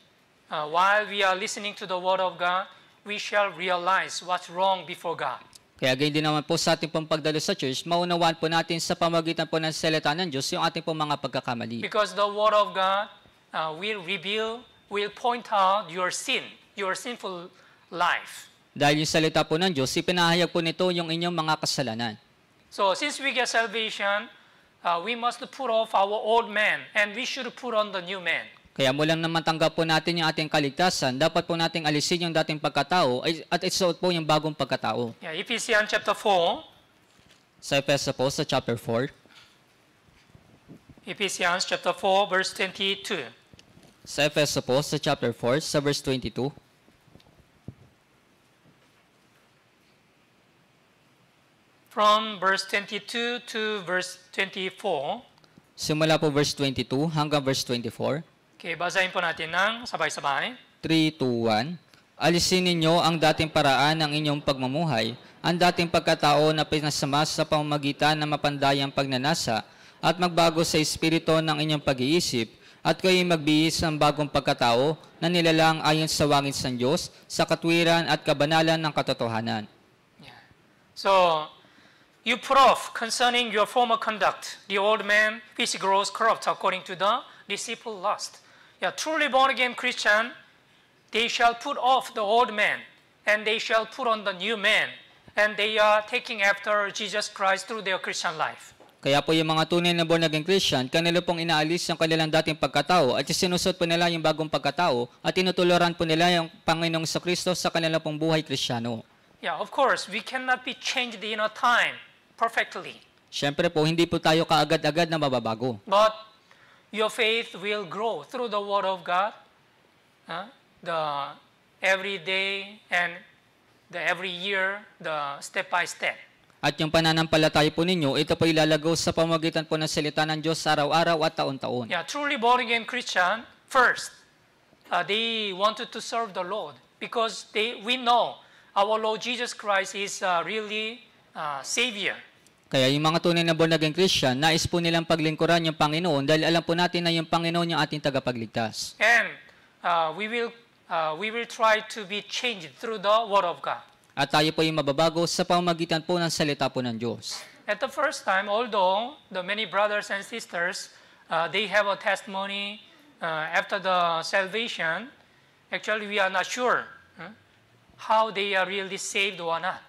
uh, while we are listening to the Word of God, we shall realize what's wrong before God. Kaya ganyan din naman po sa ating pong pagdalo sa church, maunawaan po natin sa pamagitan po ng salita ng Diyos yung ating pong mga pagkakamali. Because the Word of God uh, will reveal, will point out your sin your sinful life. Dahil yung salita po ng Diyos, ipinahayag po nito yung inyong mga kasalanan. So since we get salvation, uh, we must put off our old man and we should put on the new man. Kaya mo lang naman tanggap po natin yung ating kaligtasan, dapat po nating alisin yung dating pagkatao at isuot po yung bagong pagkatao. Yeah, Ephesians chapter 4. Sa Ephesians po, sa chapter 4. Ephesians chapter 4, verse 22. Sa Epesa po, sa chapter 4, sa verse 22. From verse 22 to verse 24. Simula po verse 22 hanggang verse 24. Okay, basahin po natin ng sabay-sabay. 3 2, 1. Alisin ninyo ang dating paraan ng inyong pagmamuhay, ang dating pagkatao na pinasama sa pamamagitan ng mapandayang pagnanasa, at magbago sa espiritu ng inyong pag-iisip, at kayo'y magbihis ng bagong pagkatao na nilalang ayon sa wangis ng Diyos, sa katwiran at kabanalan ng katotohanan. Yeah. So, You put off concerning your former conduct, the old man which grows corrupt according to the disciple lust. Yeah, truly born again Christian, they shall put off the old man, and they shall put on the new man, and they are taking after Jesus Christ through their Christian life. Kaya po yung mga tunay na born again Christian, kanila pong inaalis ang kanilang dating pagkatao at sinusot po nila yung bagong pagkatao at tinutuloran po nila yung Panginoong sa Kristo sa kanilang pong buhay Kristiyano. Yeah, of course, we cannot be changed in a time. perfectly. Siyempre po, hindi po tayo kaagad-agad na mababago. But your faith will grow through the Word of God, huh? the every day and the every year, the step by step. At yung pananampalataya po ninyo, ito po ilalago sa pamagitan po ng salita ng Diyos araw-araw at taon-taon. Yeah, truly born again Christian, first, uh, they wanted to serve the Lord because they, we know our Lord Jesus Christ is uh, really uh, Savior. Kaya yung mga tunay na born again Christian, nais po nilang paglingkuran yung Panginoon dahil alam po natin na yung Panginoon yung ating tagapagligtas. And uh, we will uh, we will try to be changed through the word of God. At tayo po yung mababago sa pamamagitan po ng salita po ng Diyos. At the first time, although the many brothers and sisters, uh, they have a testimony uh, after the salvation, actually we are not sure huh, how they are really saved or not.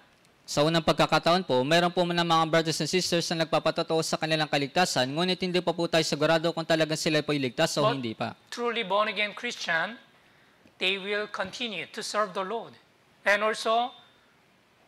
Sa unang pagkakataon po, mayroon po ng mga brothers and sisters na nagpapatotoo sa kanilang kaligtasan, ngunit hindi pa po tayo sigurado kung talagang sila po iligtas o hindi pa. truly born-again Christian, they will continue to serve the Lord. And also,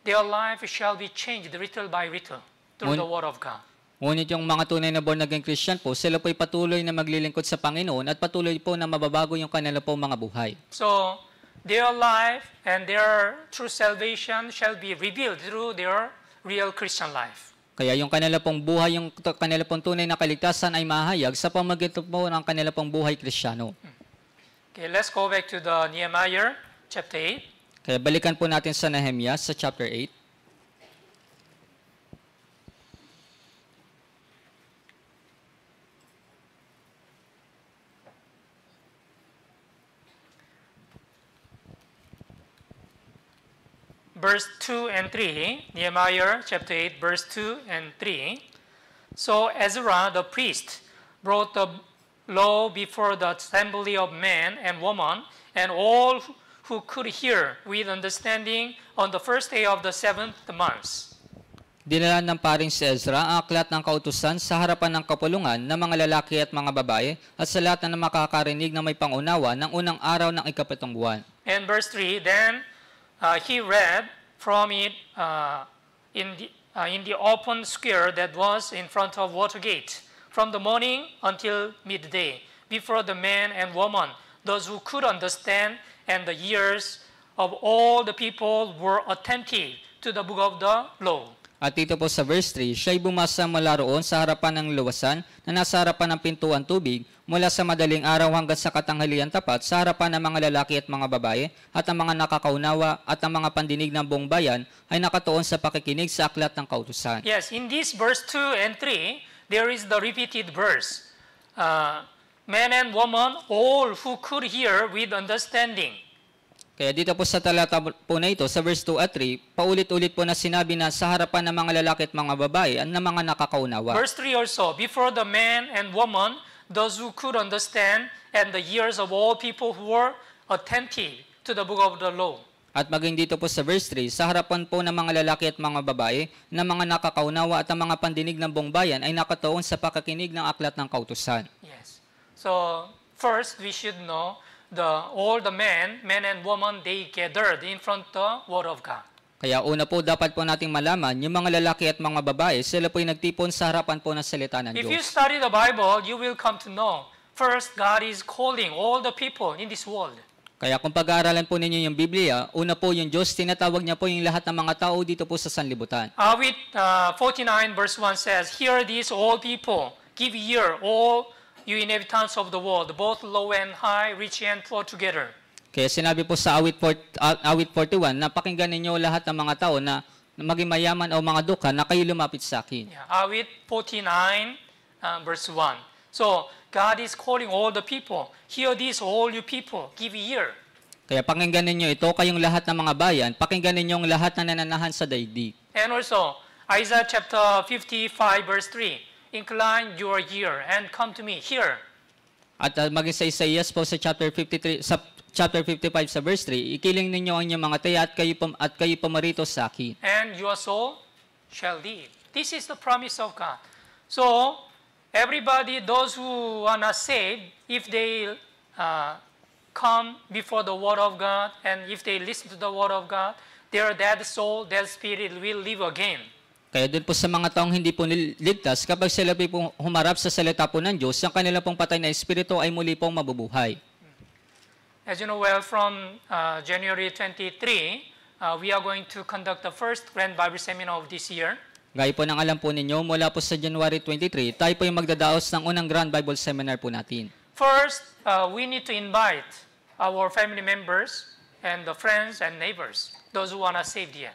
their life shall be changed little by little through Ngun- the Word of God. Ngunit yung mga tunay na born again Christian po, sila po'y patuloy na maglilingkod sa Panginoon at patuloy po na mababago yung kanila po mga buhay. So, their life and their true salvation shall be revealed through their real Christian life. Kaya yung kanila pong buhay, yung kanila pong tunay na kaligtasan ay mahayag sa pamagitan po ng kanila pong buhay kristyano. Okay, let's go back to the Nehemiah chapter 8. Kaya balikan po natin sa Nehemiah sa chapter 8. verse 2 and 3, Nehemiah chapter 8, verse 2 and 3. So Ezra the priest brought the law before the assembly of men and women and all who could hear with understanding on the first day of the seventh month. Dinala ng paring si Ezra ang aklat ng kautusan sa harapan ng kapulungan ng mga lalaki at mga babae at sa lahat na makakarinig na may pangunawa ng unang araw ng ikapitong buwan. And verse 3, Then uh, he read from it uh, in, the, uh, in the open square that was in front of Watergate from the morning until midday before the men and women, those who could understand, and the ears of all the people were attentive to the book of the law. At dito po sa verse 3, siya'y bumasa mula roon sa harapan ng luwasan na nasa harapan ng pintuan tubig mula sa madaling araw hanggang sa katanghalian tapat sa harapan ng mga lalaki at mga babae at ang mga nakakaunawa at ang mga pandinig ng buong bayan ay nakatuon sa pakikinig sa aklat ng kautusan. Yes, in this verse 2 and 3, there is the repeated verse. Uh, men and women, all who could hear with understanding. Kaya dito po sa talata po na ito, sa verse 2 at 3, paulit-ulit po na sinabi na sa harapan ng mga lalaki at mga babae, ang mga nakakaunawa. Verse 3 also, before the man and woman, those who could understand, and the years of all people who were attentive to the book of the law. At maging dito po sa verse 3, sa harapan po ng mga lalaki at mga babae, na mga nakakaunawa at ang mga pandinig ng buong bayan ay nakatuon sa pakakinig ng aklat ng kautusan. Yes. So, first, we should know the, all the men, men and women, they gathered in front the Word of God. Kaya una po dapat po nating malaman, yung mga lalaki at mga babae, sila po ay nagtipon sa harapan po ng salita ng Diyos. If you study the Bible, you will come to know, first, God is calling all the people in this world. Kaya kung pag-aaralan po ninyo yung Biblia, una po yung Diyos, tinatawag niya po yung lahat ng mga tao dito po sa sanlibutan. Awit uh, 49 uh, verse 1 says, Hear this, all people, give ear all you inhabitants of the world, both low and high, rich and poor together. Kaya sinabi po sa awit, 40, ah, awit 41, napakinggan ninyo lahat ng mga tao na maging mayaman o mga duka na kayo lumapit sa akin. Yeah, awit 49 uh, verse 1. So, God is calling all the people. Hear this, all you people. Give ear. Kaya pakinggan ninyo ito, kayong lahat ng mga bayan. Pakinggan ninyo ang lahat na nananahan sa daigdig. And also, Isaiah chapter 55 verse 3 incline your ear and come to me here. At uh, maging sa Isaias po sa chapter 53 sa chapter 55 sa verse 3, ikiling ninyo ang inyong mga tiya at kayo pam, at kayo pamarito sa akin. And your soul shall live. This is the promise of God. So, everybody those who are not saved if they uh, come before the word of God and if they listen to the word of God, their dead soul, their spirit will live again. Kaya doon po sa mga taong hindi po niligtas, kapag sila po humarap sa salita po ng Diyos, ang kanilang pong patay na espiritu ay muli pong mabubuhay. As you know well, from uh, January 23, uh, we are going to conduct the first Grand Bible Seminar of this year. Gaya po ng alam po ninyo, mula po sa January 23, tayo po yung magdadaos ng unang Grand Bible Seminar po natin. First, uh, we need to invite our family members and the friends and neighbors, those who are not saved yet.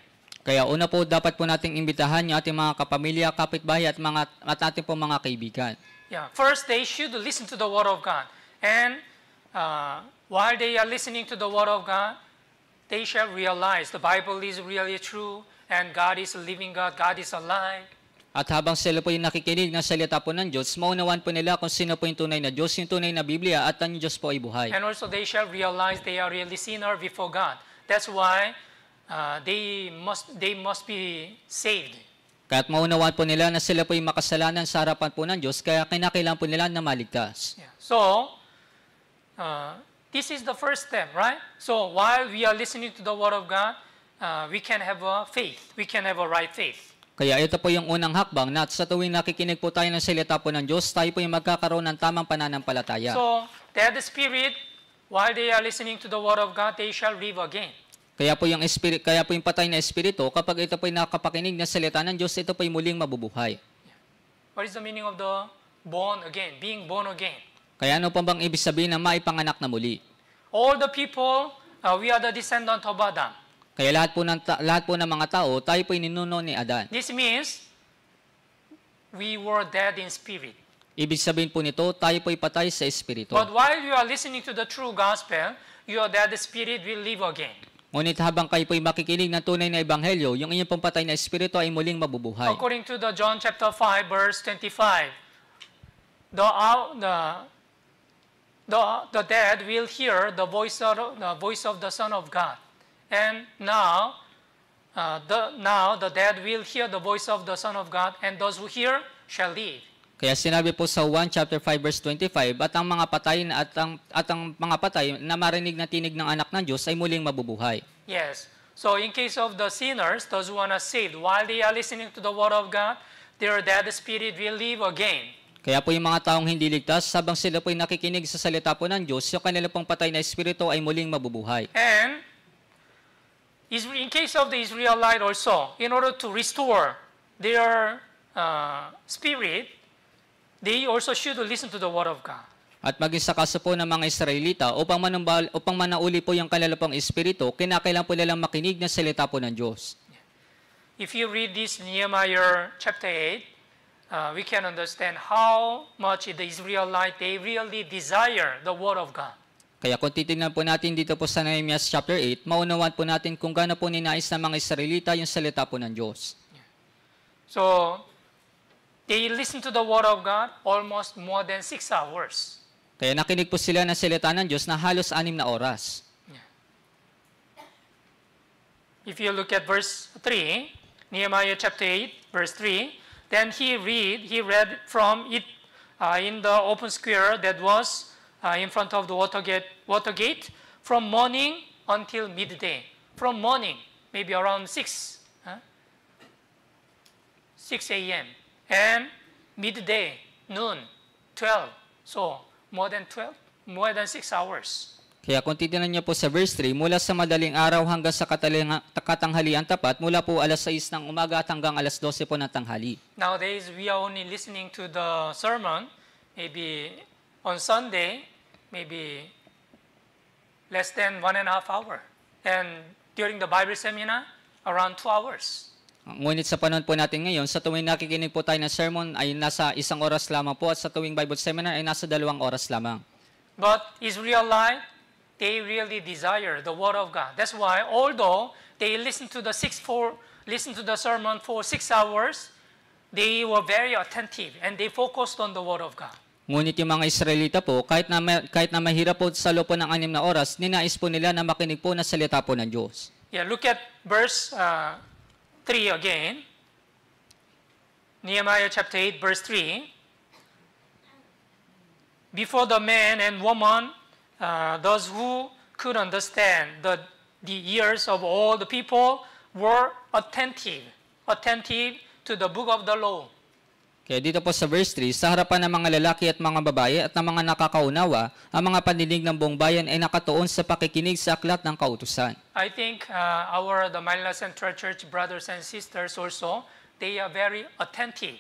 Kaya una po, dapat po nating imbitahan yung ating mga kapamilya, kapitbahay at, mga, at ating po mga kaibigan. Yeah. First, they should listen to the Word of God. And uh, while they are listening to the Word of God, they shall realize the Bible is really true and God is a living God, God is alive. At habang sila po yung nakikinig ng salita po ng Diyos, maunawan po nila kung sino po yung tunay na Diyos, yung tunay na Biblia, at ang Diyos po ay buhay. And also they shall realize they are really sinner before God. That's why uh, they must they must be saved. Kaya't maunawaan po nila na sila po ay makasalanan sa harapan po ng Diyos, kaya kinakailangan po nila na maligtas. Yeah. So, uh, this is the first step, right? So, while we are listening to the Word of God, uh, we can have a faith. We can have a right faith. Kaya ito po yung unang hakbang na sa tuwing nakikinig po tayo ng salita po ng Diyos, tayo po yung magkakaroon ng tamang pananampalataya. So, that the Spirit, while they are listening to the Word of God, they shall live again. Kaya po yung spirit, kaya po yung patay na espiritu, kapag ito po ay nakapakinig ng salita ng Diyos, ito po ay muling mabubuhay. What is the meaning of the born again, being born again? Kaya ano pa bang ibig sabihin na maipanganak na muli? All the people, uh, we are the descendant of Adam. Kaya lahat po ng lahat po ng mga tao, tayo po ay ninuno ni Adan. This means we were dead in spirit. Ibig sabihin po nito, tayo po ay patay sa espiritu. But while you are listening to the true gospel, your dead spirit will live again. Ngunit habang kayo po'y makikinig ng tunay na ebanghelyo, yung inyong pampatay na espiritu ay muling mabubuhay. According to the John chapter 5 verse 25, the, the, the, the dead will hear the voice of the voice of the Son of God. And now uh, the now the dead will hear the voice of the Son of God, and those who hear shall live. Kaya sinabi po sa 1 chapter 5 verse 25, at ang mga patay na at ang at ang mga patay na marinig na tinig ng anak ng Diyos ay muling mabubuhay. Yes. So in case of the sinners, those who are not saved, while they are listening to the word of God, their dead spirit will live again. Kaya po yung mga taong hindi ligtas, sabang sila po'y nakikinig sa salita po ng Diyos, yung kanila pong patay na espiritu ay muling mabubuhay. And in case of the Israelite also, in order to restore their uh, spirit, they also should listen to the word of God. At maging sa kaso po ng mga Israelita, upang, manumbal, upang manauli po yung kalalapang espiritu, kinakailangan po nilang makinig ng salita po ng Diyos. If you read this Nehemiah chapter 8, uh, we can understand how much the Israelite, they really desire the Word of God. Kaya kung titingnan po natin dito po sa Nehemiah chapter 8, maunawan po natin kung gaano po ninais ng mga Israelita yung salita po ng Diyos. So, They listened to the Word of God almost more than six hours. Kaya nakinig po sila ng salita ng Diyos na halos anim na oras. If you look at verse 3, Nehemiah chapter 8, verse 3, then he read, he read from it uh, in the open square that was uh, in front of the water gate, water gate from morning until midday. From morning, maybe around 6, huh? 6 a.m and midday, noon, 12. So, more than 12, more than 6 hours. Kaya kung titignan niyo po sa verse 3, mula sa madaling araw hanggang sa katanghalian tapat, mula po alas 6 ng umaga at hanggang alas 12 po ng tanghali. Nowadays, we are only listening to the sermon, maybe on Sunday, maybe less than one and a half hour. And during the Bible seminar, around two hours. Ngunit sa panahon po natin ngayon, sa tuwing nakikinig po tayo ng sermon ay nasa isang oras lamang po at sa tuwing Bible seminar ay nasa dalawang oras lamang. But Israelite, they really desire the Word of God. That's why although they listen to the six four, listen to the sermon for six hours, they were very attentive and they focused on the Word of God. Ngunit yung mga Israelita po, kahit na, kahit na mahirap po sa loob ng anim na oras, ninais po nila na makinig po ng salita po ng Diyos. Yeah, look at verse uh, 3 again. Nehemiah chapter 8 verse 3. Before the man and woman, uh, those who could understand, the, the ears of all the people were attentive, attentive to the book of the law. Kaya dito po sa verse 3, sa harapan ng mga lalaki at mga babae at ng mga nakakaunawa, ang mga paninig ng buong bayan ay nakatuon sa pakikinig sa aklat ng kautusan. I think uh, our the Manila Central Church brothers and sisters also, they are very attentive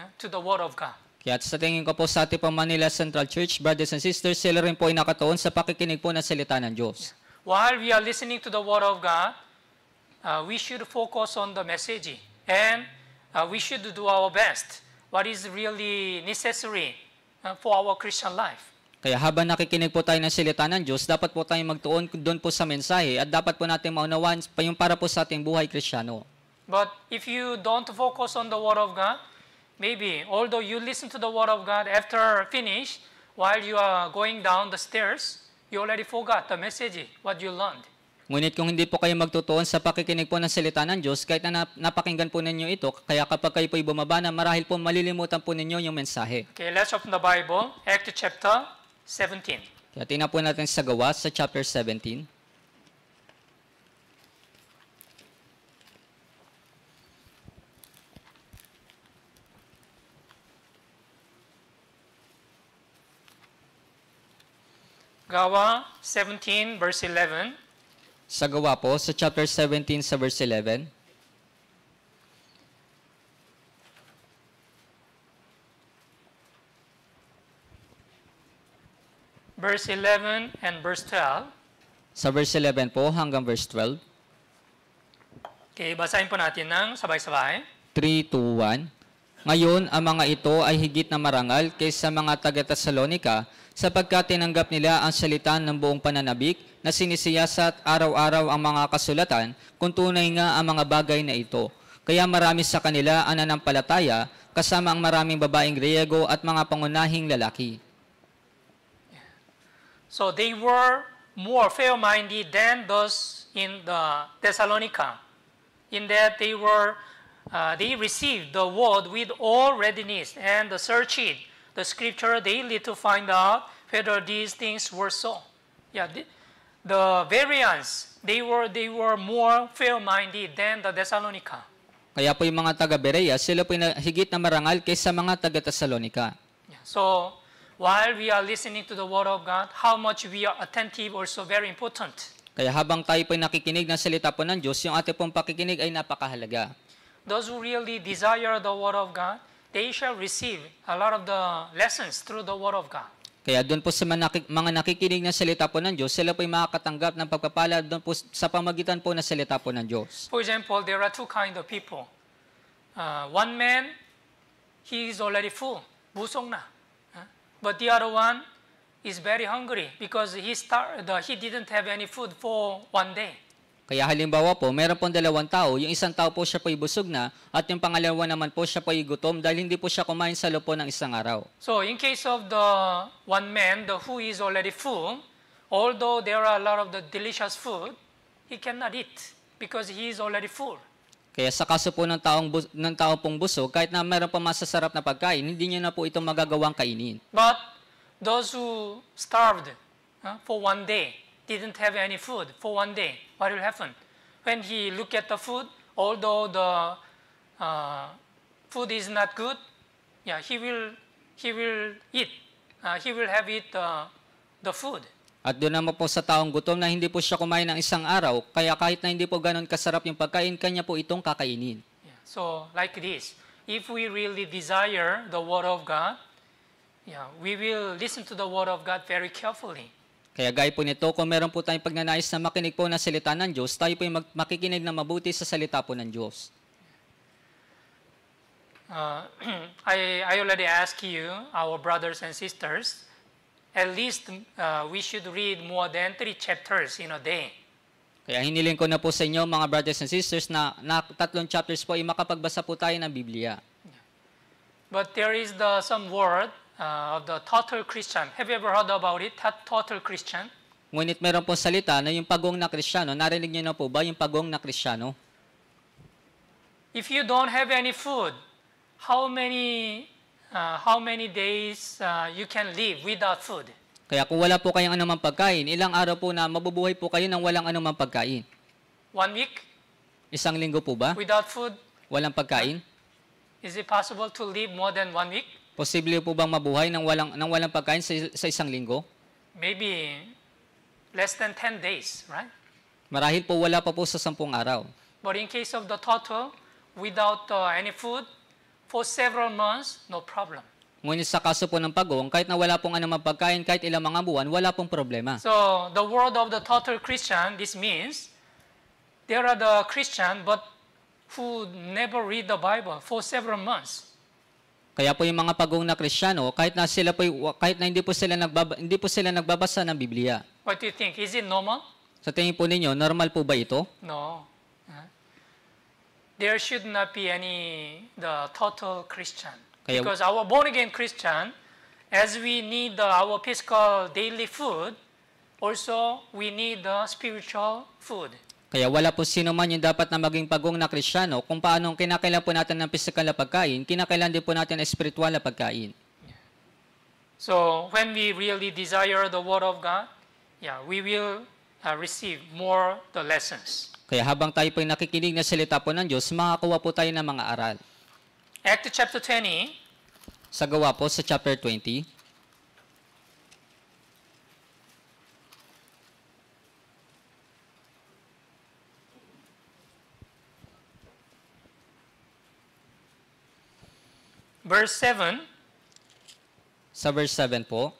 uh, to the Word of God. Kaya sa tingin ko po sa ating pang Manila Central Church, brothers and sisters, sila rin po ay nakatuon sa pakikinig po ng salita ng Diyos. While we are listening to the Word of God, uh, we should focus on the message and uh, we should do our best what is really necessary uh, for our Christian life. Kaya habang nakikinig po tayo ng silita ng Diyos, dapat po tayong magtuon doon po sa mensahe at dapat po natin maunawaan pa yung para po sa ating buhay kristyano. But if you don't focus on the Word of God, maybe although you listen to the Word of God after finish, while you are going down the stairs, you already forgot the message, what you learned. Ngunit kung hindi po kayo magtutuon sa pakikinig po ng salita ng Diyos, kahit na napakinggan po ninyo ito, kaya kapag kayo po'y bumaba na, marahil po malilimutan po ninyo yung mensahe. Okay, let's open the Bible, Act chapter 17. Kaya tingnan po natin sa gawa sa chapter 17. Gawa 17 verse 11 sa gawa po, sa chapter 17 sa verse 11. Verse 11 and verse 12. Sa verse 11 po hanggang verse 12. Okay, basahin po natin ng sabay-sabay. 3, 2, 1. Ngayon, ang mga ito ay higit na marangal kaysa mga taga-Tesalonika sapagkat tinanggap nila ang salita ng buong pananabik na sinisiyasat araw-araw ang mga kasulatan kung tunay nga ang mga bagay na ito. Kaya marami sa kanila ang nanampalataya kasama ang maraming babaeng Griego at mga pangunahing lalaki. So they were more fair-minded than those in the Thessalonica in that they were uh, they received the word with all readiness and searched the scripture daily to find out whether these things were so. Yeah, the, the variants, they were, they were more fair-minded than the Thessalonica. Kaya po yung mga taga Berea, sila po higit na marangal kaysa mga taga Thessalonica. Yeah, so, while we are listening to the Word of God, how much we are attentive also very important. Kaya habang tayo po nakikinig ng salita po ng Diyos, yung ating pong pakikinig ay napakahalaga. those who really desire the Word of God, they shall receive a lot of the lessons through the Word of God. Kaya doon po sa mga nakikinig na salita po ng Diyos, sila po ay makakatanggap ng pagpapala doon po sa pamagitan po ng salita po ng Diyos. For example, there are two kinds of people. Uh, one man, he is already full, busog na. Uh, but the other one is very hungry because he, start, the he didn't have any food for one day. Kaya halimbawa po, meron pong dalawang tao, yung isang tao po siya po'y busog na, at yung pangalawa naman po siya po'y gutom dahil hindi po siya kumain sa lupo ng isang araw. So, in case of the one man the, who is already full, although there are a lot of the delicious food, he cannot eat because he is already full. Kaya sa kaso po ng taong ng tao pong busog, kahit na meron pa masasarap na pagkain, hindi niya na po ito magagawang kainin. But those who starved huh, for one day, didn't have any food for one day, what will happen? When he look at the food, although the uh, food is not good, yeah, he will he will eat. Uh, he will have it uh, the food. At doon naman po sa taong gutom na hindi po siya kumain ng isang araw, kaya kahit na hindi po ganun kasarap yung pagkain, kanya po itong kakainin. Yeah. So, like this, if we really desire the Word of God, yeah, we will listen to the Word of God very carefully. Kaya gaya po nito, kung meron po tayong pagnanais na makinig po ng salita ng Diyos, tayo po ay makikinig na mabuti sa salita po ng Diyos. Uh, I, I already ask you, our brothers and sisters, at least uh, we should read more than three chapters in a day. Kaya hiniling ko na po sa inyo, mga brothers and sisters, na, na tatlong chapters po ay makapagbasa po tayo ng Biblia. But there is the, some word Uh, of the total Christian. Have you ever heard about it, total Christian? Ngunit meron po salita na yung pagong na Kristiyano. Narinig niyo na po ba yung pagong na Kristiyano? If you don't have any food, how many uh, how many days uh, you can live without food? Kaya kung wala po kayong anumang pagkain, ilang araw po na mabubuhay po kayo nang walang anumang pagkain? One week? Isang linggo po ba? Without food? Walang pagkain? Is it possible to live more than one week? Posible po bang mabuhay nang walang, nang walang pagkain sa, sa isang linggo? Maybe less than 10 days, right? Marahil po wala pa po sa sampung araw. But in case of the turtle, without uh, any food, for several months, no problem. Ngunit sa kaso po ng pagong, kahit na wala pong anumang pagkain, kahit ilang mga buwan, wala pong problema. So, the world of the total Christian, this means, there are the Christian, but who never read the Bible for several months. Kaya po yung mga pagong na Kristiyano, kahit na sila po kahit na hindi po sila nagbaba, hindi po sila nagbabasa ng Biblia. What do you think? Is it normal? Sa tingin po ninyo, normal po ba ito? No. Uh-huh. There should not be any the total Christian. Kaya, Because our born again Christian, as we need the, our physical daily food, also we need the spiritual food. Kaya wala po sino man yung dapat na maging pagong na krisyano kung paano kinakailan po natin ng physical na pagkain, kinakailan din po natin ng spiritual na pagkain. So, when we really desire the Word of God, yeah, we will uh, receive more the lessons. Kaya habang tayo po ay nakikinig na salita po ng Diyos, makakuha po tayo ng mga aral. Act chapter 20. Sa gawa po sa chapter 20. verse 7. Sa verse 7 po.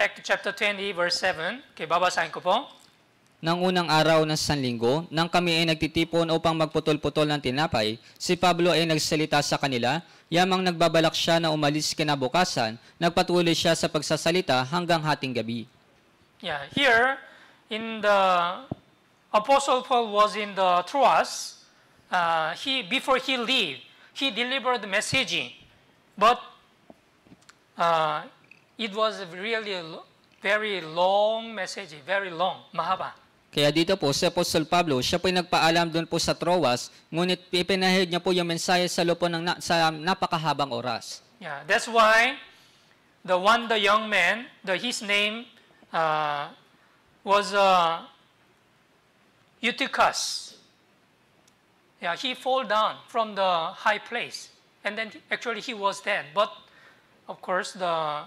Act chapter 20, verse 7. Okay, babasahin ko po. Nang unang araw ng Sanlinggo, nang kami ay nagtitipon upang magputol-putol ng tinapay, si Pablo ay nagsalita sa kanila, yamang nagbabalak siya na umalis kinabukasan, nagpatuloy siya sa pagsasalita hanggang hating gabi. Yeah, here in the Apostle Paul was in the Troas, uh, he before he leave, he delivered the message, but uh, it was really very long message, very long, mahaba. Kaya dito po si Apostle Pablo, siya po ay nagpaalam doon po sa Troas, ngunit ipinahid niya po yung mensahe sa loob ng na, sa napakahabang oras. Yeah, that's why the one the young man, the his name uh, was uh, Eutychus. Yeah, he fall down from the high place. And then actually he was dead. But of course, the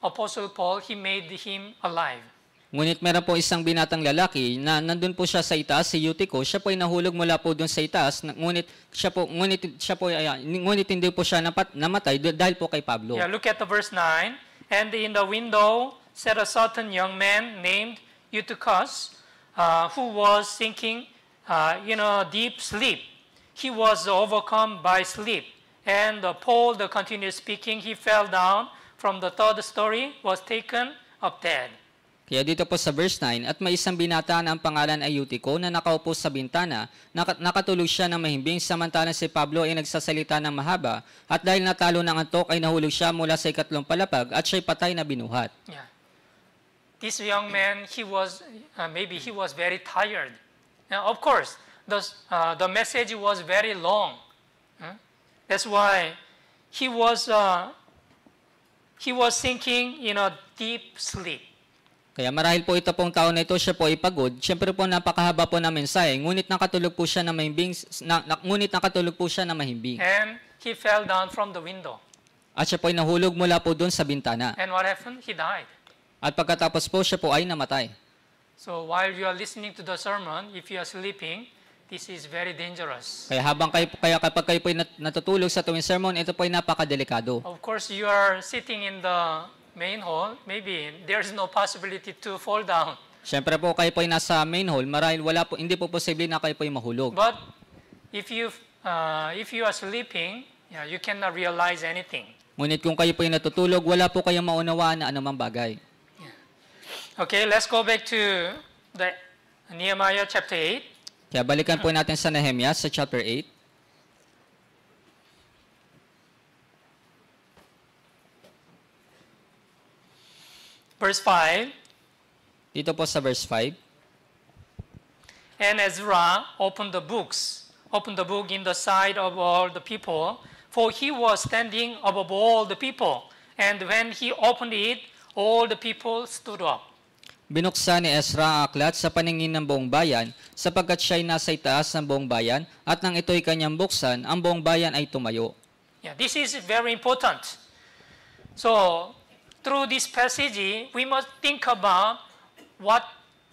Apostle Paul, he made him alive. Ngunit meron po isang binatang lalaki na nandun po siya sa itaas, si Eutico. Siya po ay nahulog mula po dun sa itaas. Ngunit siya po, ngunit, siya po, ay, ah, ngunit hindi po siya napat, namatay dahil po kay Pablo. Yeah, look at the verse 9. And in the window sat a certain young man named Eutychus, uh, who was sinking uh, in a deep sleep. He was overcome by sleep. And uh, Paul the continued speaking, he fell down from the third story, was taken up dead. Kaya dito po sa verse 9, at may isang binata na ang pangalan ay Eutiko na nakaupo sa bintana, nak- nakatulog siya ng mahimbing samantalang si Pablo ay nagsasalita ng mahaba at dahil natalo ng antok ay nahulog siya mula sa ikatlong palapag at siya'y patay na binuhat. Yeah. This young man, he was, uh, maybe he was very tired. Now, of course, the, uh, the message was very long. Huh? That's why he was, uh, he was sinking in a deep sleep. Kaya marahil po ito pong tao na ito, siya po ay pagod. Siyempre po napakahaba po ng mensahe. Ngunit nakatulog po siya na mahimbing, na, na, ngunit nakatulog po siya na mahimbing. And he fell down from the window. At siya po ay nahulog mula po doon sa bintana. And what happened? He died. At pagkatapos po siya po ay namatay. So while you are listening to the sermon, if you are sleeping, this is very dangerous. Kaya habang kayo kaya kapag kayo po nat natutulog sa tuwing sermon, ito po ay napakadelikado. Of course, you are sitting in the main hall, maybe there's no possibility to fall down. Siyempre po kayo po ay nasa main hall, marahil wala po hindi po posible na kayo po ay mahulog. But if you uh, if you are sleeping, yeah, you cannot realize anything. Ngunit kung kayo po ay natutulog, wala po kayong maunawaan na anumang bagay. Okay, let's go back to the Nehemiah chapter 8. Kaya balikan po natin sa Nehemiah sa chapter 8. Verse 5. Dito po sa verse 5. And Ezra opened the books, opened the book in the sight of all the people, for he was standing above all the people. And when he opened it, all the people stood up. Binuksan ni Ezra ang aklat sa paningin ng buong bayan sapagkat siya siya'y nasa itaas ng buong bayan at nang ito'y kanyang buksan, ang buong bayan ay tumayo. Yeah, this is very important. So, through this passage, we must think about what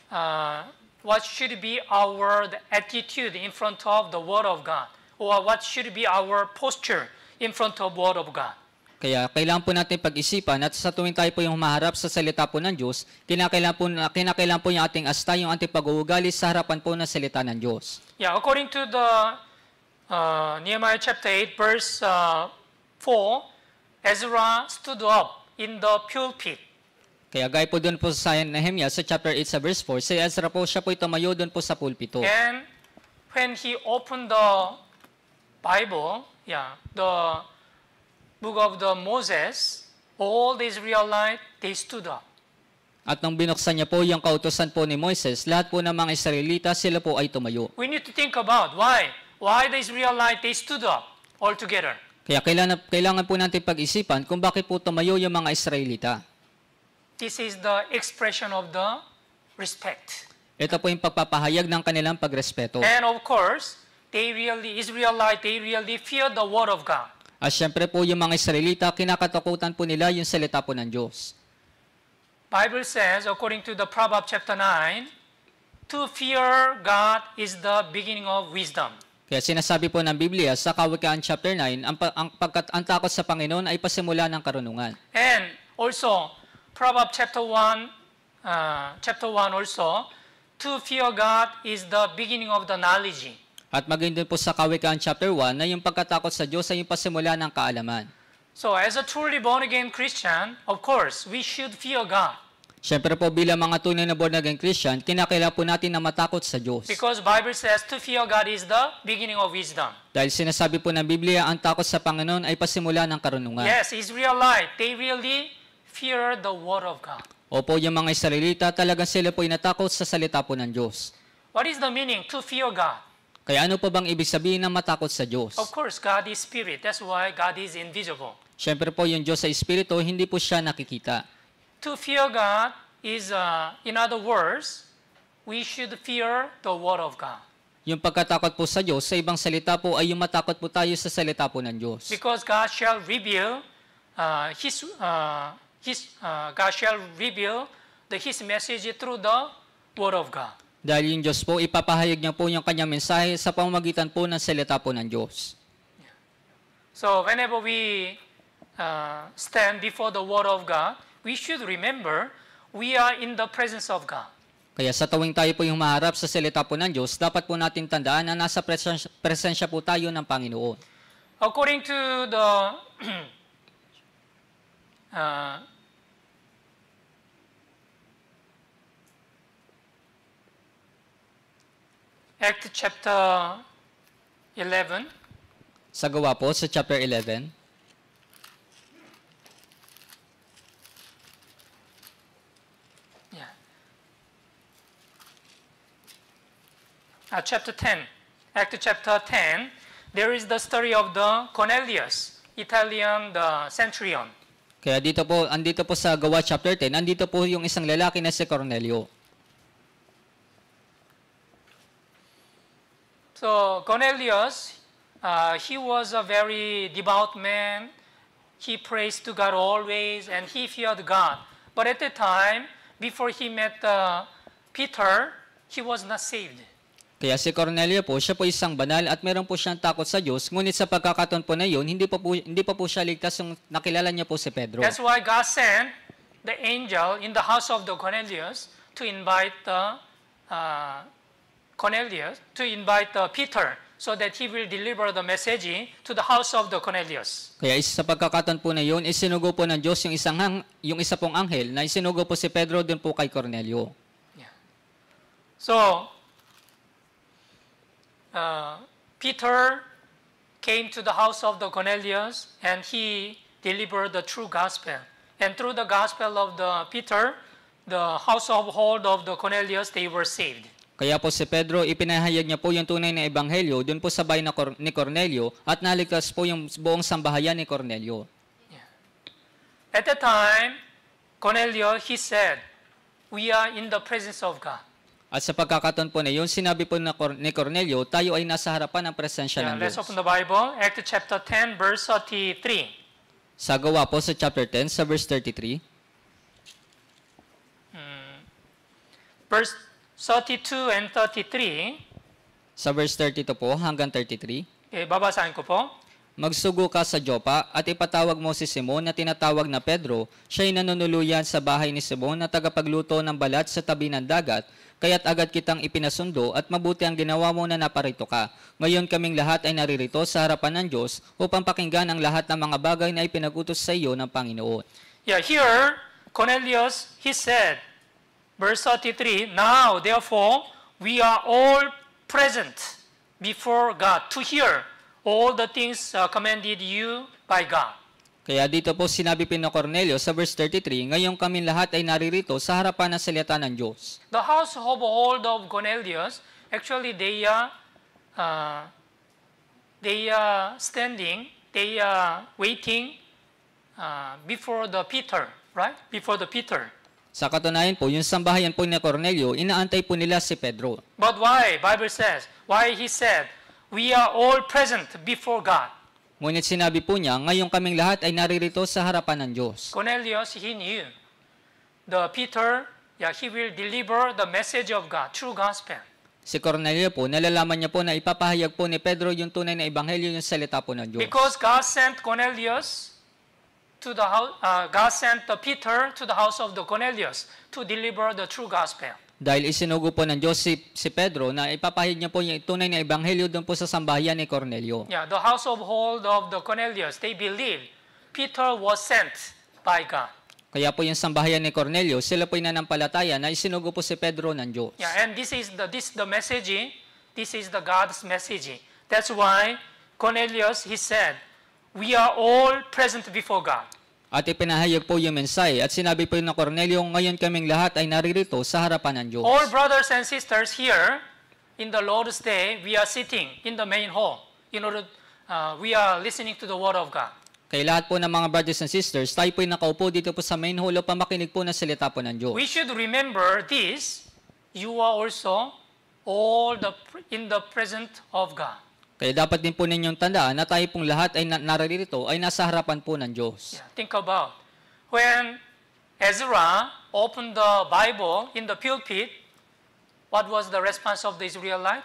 uh, what should be our attitude in front of the Word of God, or what should be our posture in front of Word of God. Kaya kailangan po natin pag-isipan at sa tuwing tayo po yung humaharap sa salita po ng Diyos, kinakailangan po, kinakailangan po yung ating asta, yung ating pag-uugali sa harapan po ng salita ng Diyos. Yeah, according to the uh, Nehemiah chapter 8 verse uh, 4, Ezra stood up in the pulpit. Kaya gaya po doon po sa Nehemiah sa chapter 8 sa verse 4, si Ezra po siya po tumayo doon po sa pulpito. And when he opened the Bible, yeah, the book of the Moses, all the Israelite, they stood up. At nang binuksan niya po yung kautosan po ni Moses, lahat po ng mga Israelita, sila po ay tumayo. We need to think about why. Why the Israelite, they stood up all together. Kaya kailangan, kailangan po natin pag-isipan kung bakit po tumayo yung mga Israelita. This is the expression of the respect. Ito po yung pagpapahayag ng kanilang pagrespeto. And of course, they really, Israelite, they really fear the word of God. At syempre po yung mga Israelita, kinakatakutan po nila yung salita po ng Diyos. Bible says, according to the Proverbs chapter 9, to fear God is the beginning of wisdom. Kaya sinasabi po ng Biblia sa Kawikaan chapter 9, ang, ang, pagkat, ang takot sa Panginoon ay pasimula ng karunungan. And also, Proverbs chapter 1, uh, chapter 1 also, to fear God is the beginning of the knowledge. At maging din po sa Kawikaan chapter 1 na yung pagkatakot sa Diyos ay yung pasimula ng kaalaman. So as a truly born-again Christian, of course, we should fear God. Siyempre po bilang mga tunay na born-again Christian, kinakailangan po natin na matakot sa Diyos. Because Bible says to fear God is the beginning of wisdom. Dahil sinasabi po ng Biblia, ang takot sa Panginoon ay pasimula ng karunungan. Yes, life, they really fear the word of God. Opo, yung mga Israelita, talagang sila po ay natakot sa salita po ng Diyos. What is the meaning to fear God? Kaya ano pa bang ibig sabihin ng matakot sa Diyos? Of course, God is spirit. That's why God is invisible. Siyempre po, yung Diyos sa Espiritu, hindi po siya nakikita. To fear God is, uh, in other words, we should fear the Word of God. Yung pagkatakot po sa Diyos, sa ibang salita po, ay yung matakot po tayo sa salita po ng Diyos. Because God shall reveal uh, His, uh, His, uh, God shall reveal the, His message through the Word of God. Dahil yung Diyos po, ipapahayag niya po yung kanyang mensahe sa pamamagitan po ng salita po ng Diyos. So whenever we uh, stand before the Word of God, we should remember we are in the presence of God. Kaya sa tuwing tayo po yung maharap sa salita po ng Diyos, dapat po natin tandaan na nasa presensya, presensya po tayo ng Panginoon. According to the uh, Act chapter 11. Sa gawa po, sa chapter 11. Yeah. Uh, chapter 10. Act chapter 10. There is the story of the Cornelius, Italian the centurion. Kaya dito po, andito po sa gawa chapter 10, andito po yung isang lalaki na si Cornelio. So Cornelius, uh, he was a very devout man. He prays to God always, and he feared God. But at the time, before he met uh, Peter, he was not saved. Kaya si Cornelio po, siya po isang banal at meron po siyang takot sa Diyos. Ngunit sa pagkakataon po na yun, hindi pa po, hindi pa po siya ligtas yung nakilala niya po si Pedro. That's why God sent the angel in the house of the Cornelius to invite the uh, Cornelius to invite uh, Peter so that he will deliver the message to the house of the Cornelius. Kaya sa pagkakataon po na yun, isinugo po ng Diyos yung isang ang yung isa pong anghel na isinugo po si Pedro din po kay Cornelio. Yeah. So uh, Peter came to the house of the Cornelius and he delivered the true gospel. And through the gospel of the Peter, the household of the Cornelius they were saved. Kaya po si Pedro, ipinahayag niya po yung tunay na ebanghelyo doon po sa bahay Cor- ni Cornelio at naligtas po yung buong sambahayan ni Cornelio. At the time, Cornelio, he said, we are in the presence of God. At sa pagkakataon po na yun, sinabi po ni Cornelio, tayo ay nasa harapan ng presensya Yeah, ng let's Diyos. open the Bible, Acts chapter 10, verse 33. Sa gawa po sa chapter 10, sa verse 33, hmm. Verse 32 and 33. Sa verse 32 po hanggang 33. Okay, eh, babasahin ko po. Magsugo ka sa Jopa at ipatawag mo si Simon na tinatawag na Pedro. Siya'y nanunuluyan sa bahay ni Simon na tagapagluto ng balat sa tabi ng dagat. Kaya't agad kitang ipinasundo at mabuti ang ginawa mo na naparito ka. Ngayon kaming lahat ay naririto sa harapan ng Diyos upang pakinggan ang lahat ng mga bagay na ipinagutos sa iyo ng Panginoon. Yeah, here, Cornelius, he said, Verse 33 Now, therefore, we are all present before God to hear all the things uh, commanded you by God. Kaya dito po sinabi pina Cornelio sa verse 33, ngayon kami lahat ay naririto sa harapan ng salita ng Diyos. The household of Cornelius, actually they are uh, uh, they are uh, standing, they are uh, waiting uh, before the Peter, right? Before the Peter. Sa katunayan po, yung sambahayan po ni Cornelio, inaantay po nila si Pedro. But why? Bible says, why he said, we are all present before God. Ngunit sinabi po niya, ngayon kaming lahat ay naririto sa harapan ng Diyos. Cornelius, he knew the Peter, yeah, he will deliver the message of God, true gospel. Si Cornelio po, nalalaman niya po na ipapahayag po ni Pedro yung tunay na ebanghelyo, yung salita po ng Diyos. Because God sent Cornelius to the house, uh, God sent the Peter to the house of the Cornelius to deliver the true gospel. Dahil isinugo po ng Diyos si, si Pedro na ipapahid niya po yung tunay na ebanghelyo doon po sa sambahayan ni Cornelio. Yeah, the household of the Cornelius, they believe Peter was sent by God. Kaya po yung sambahayan ni Cornelio, sila po nanampalataya na isinugo po si Pedro ng Diyos. Yeah, and this is the this the message. This is the God's message. That's why Cornelius he said, we are all present before God. At ipinahayag po yung mensahe at sinabi po ng Cornelio, ngayon kaming lahat ay naririto sa harapan ng Diyos. All brothers and sisters here, in the Lord's Day, we are sitting in the main hall. In order, uh, we are listening to the Word of God. Kay lahat po ng mga brothers and sisters, tayo po ay nakaupo dito po sa main hall upang makinig po ng salita po ng Diyos. We should remember this, you are also all the, in the presence of God. Kaya eh, dapat din po ninyong tandaan na tayo pong lahat ay naririto ay nasa harapan po ng Diyos. Yeah, think about when Ezra opened the Bible in the pulpit, what was the response of the Israelite?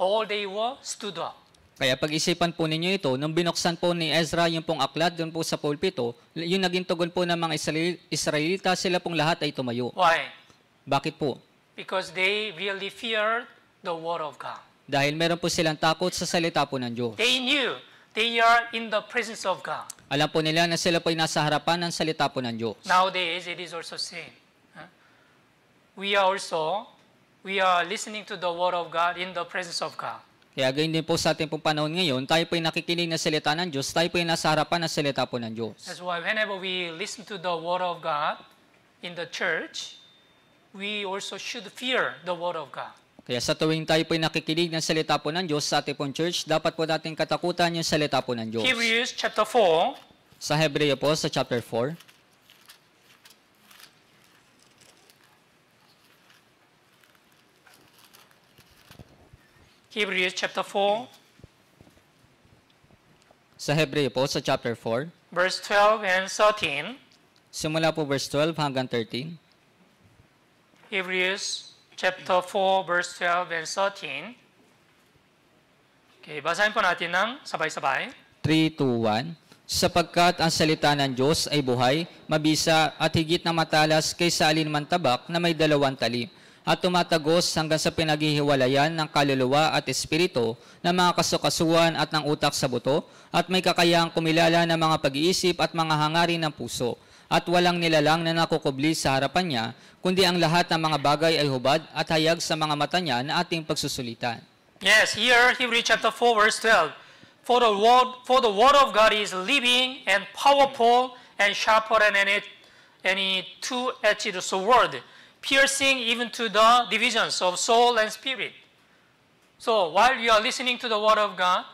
All they were stood up. Kaya pag-isipan po ninyo ito, nung binuksan po ni Ezra yung pong aklat doon po sa pulpito, yung naging tugon po ng mga Israelita, sila pong lahat ay tumayo. Why? Bakit po? Because they really feared the Word of God. Dahil meron po silang takot sa salita po ng Diyos. They knew they are in the presence of God. Alam po nila na sila po ay nasa harapan ng salita po ng Diyos. Nowadays, it is also same. Huh? We are also, we are listening to the Word of God in the presence of God. Kaya ganyan din po sa ating pong panahon ngayon, tayo po ay nakikinig ng salita ng Diyos, tayo po ay nasa harapan ng salita po ng Diyos. That's why whenever we listen to the Word of God in the church, we also should fear the Word of God. Kaya sa tuwing tayo po nakikinig ng salita po ng Diyos sa ating pong church, dapat po natin katakutan yung salita po ng Diyos. Hebrews chapter 4. Sa Hebreo po, sa chapter 4. Hebrews chapter 4. Sa Hebreo po, sa chapter 4. Verse 12 and 13. Simula po verse 12 hanggang 13. Hebrews chapter 4, verse 12 and 13. Okay, basahin po natin ng sabay-sabay. 3, 2, 1 sapagkat ang salita ng Diyos ay buhay, mabisa at higit na matalas kaysa alinman tabak na may dalawang talim at tumatagos hanggang sa pinaghihiwalayan ng kaluluwa at espiritu, ng mga kasukasuan at ng utak sa buto, at may kakayang kumilala ng mga pag-iisip at mga hangarin ng puso, at walang nilalang na nakukubli sa harapan niya, kundi ang lahat ng mga bagay ay hubad at hayag sa mga mata niya na ating pagsusulitan. Yes, here, Hebrews chapter 4, verse 12. For the, word, for the word of God is living and powerful and sharper than any, any two-edged sword, piercing even to the divisions of soul and spirit. So while you are listening to the word of God,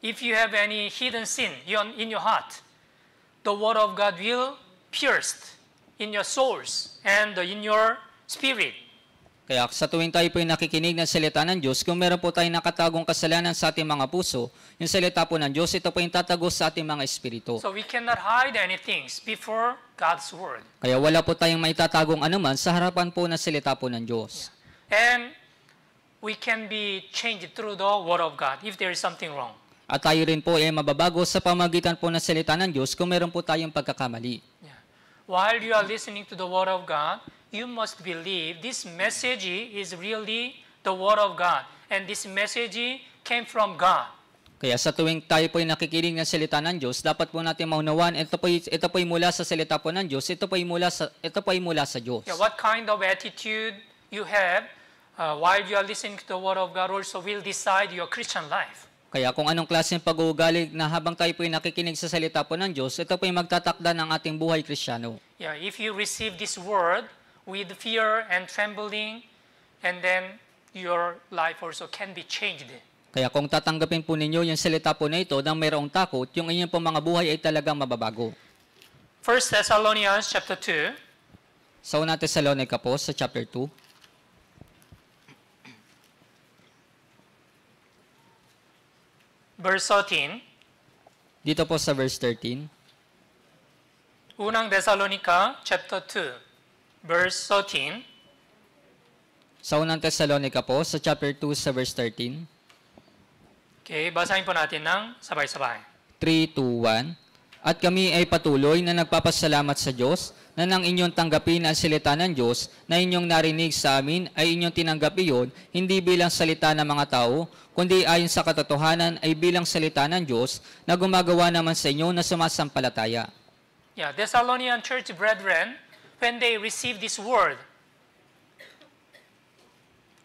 if you have any hidden sin in your heart, the word of God will pierced in your souls and in your spirit. Kaya sa tuwing tayo po ay nakikinig ng salita ng Diyos, kung meron po tayong nakatagong kasalanan sa ating mga puso, yung salita po ng Diyos, ito po yung tatagos sa ating mga espiritu. So we cannot hide anything before God's Word. Kaya wala po tayong maitatagong anuman sa harapan po ng salita po ng Diyos. Yeah. And we can be changed through the Word of God if there is something wrong. At tayo rin po ay mababago sa pamagitan po ng salita ng Diyos kung meron po tayong pagkakamali. Yeah. while you are listening to the Word of God, you must believe this message is really the Word of God. And this message came from God. Kaya sa tuwing tayo po'y nakikinig ng salita ng Diyos, dapat po natin maunawaan, ito po'y, ito po'y mula sa salita po ng Diyos, ito po'y mula sa, ito po'y mula sa Diyos. Yeah, what kind of attitude you have uh, while you are listening to the Word of God also will decide your Christian life. Kaya kung anong klase ng pag-uugali na habang tayo po ay nakikinig sa salita po ng Diyos, ito po ay magtatakda ng ating buhay Kristiyano. Yeah, if you receive this word with fear and trembling, and then your life also can be changed. Kaya kung tatanggapin po ninyo yung salita po na ito nang mayroong takot, yung inyong po mga buhay ay talagang mababago. 1 Thessalonians chapter 2. Sa so, 1 Thessalonica po sa chapter 2. verse 13. Dito po sa verse 13. Unang Thessalonica chapter 2 verse 13. Sa unang Thessalonica po sa chapter 2 sa verse 13. Okay, basahin po natin ng sabay-sabay. 3 2 1. At kami ay patuloy na nagpapasalamat sa Diyos na nang inyong tanggapin ang salita ng Diyos na inyong narinig sa amin ay inyong tinanggap iyon hindi bilang salita ng mga tao, kundi ayon sa katotohanan ay bilang salita ng Diyos na gumagawa naman sa inyo na sumasampalataya. Yeah, Thessalonian church brethren, when they received this word,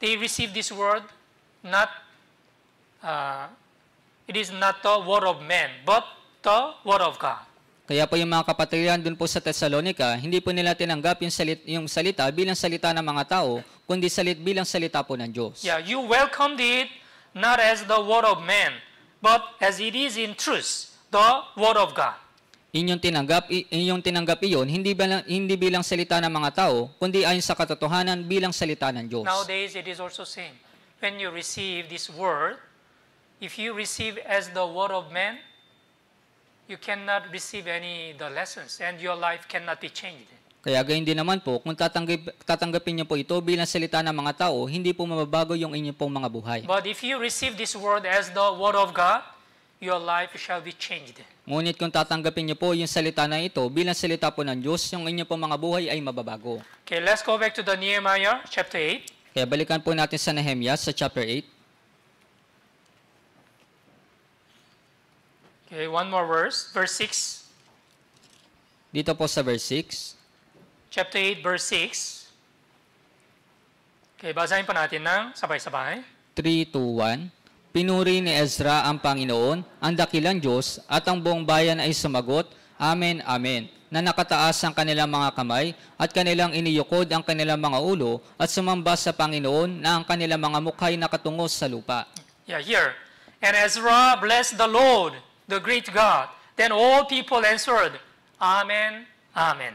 they received this word not uh, it is not the word of man, but the word of God. Kaya po yung mga kapatirian dun po sa Thessalonica, hindi po nila tinanggap yung, salit, yung salita bilang salita ng mga tao, kundi salit bilang salita po ng Diyos. Yeah, you welcomed it not as the word of man, but as it is in truth, the word of God. Inyong tinanggap, inyong tinanggap iyon, hindi, bilang, hindi bilang salita ng mga tao, kundi ayon sa katotohanan bilang salita ng Diyos. Nowadays, it is also same. When you receive this word, if you receive as the word of man, you cannot receive any the lessons and your life cannot be changed. Kaya gayon din naman po, kung tatanggap, tatanggapin niyo po ito bilang salita ng mga tao, hindi po mababago yung inyong pong mga buhay. But if you receive this word as the word of God, your life shall be changed. Ngunit kung tatanggapin niyo po yung salita na ito bilang salita po ng Diyos, yung inyong pong mga buhay ay mababago. Okay, let's go back to the Nehemiah chapter 8. Kaya balikan po natin sa Nehemiah sa chapter 8. Okay, one more verse. Verse 6. Dito po sa verse 6. Chapter 8, verse 6. Okay, basahin pa natin ng sabay-sabay. 3 to 1. Pinuri ni Ezra ang Panginoon, ang dakilang Diyos, at ang buong bayan ay sumagot, Amen, Amen, na nakataas ang kanilang mga kamay at kanilang iniyukod ang kanilang mga ulo at sumamba sa Panginoon na ang kanilang mga mukhay nakatungo sa lupa. Yeah, here. And Ezra blessed the Lord the great God. Then all people answered, Amen, Amen.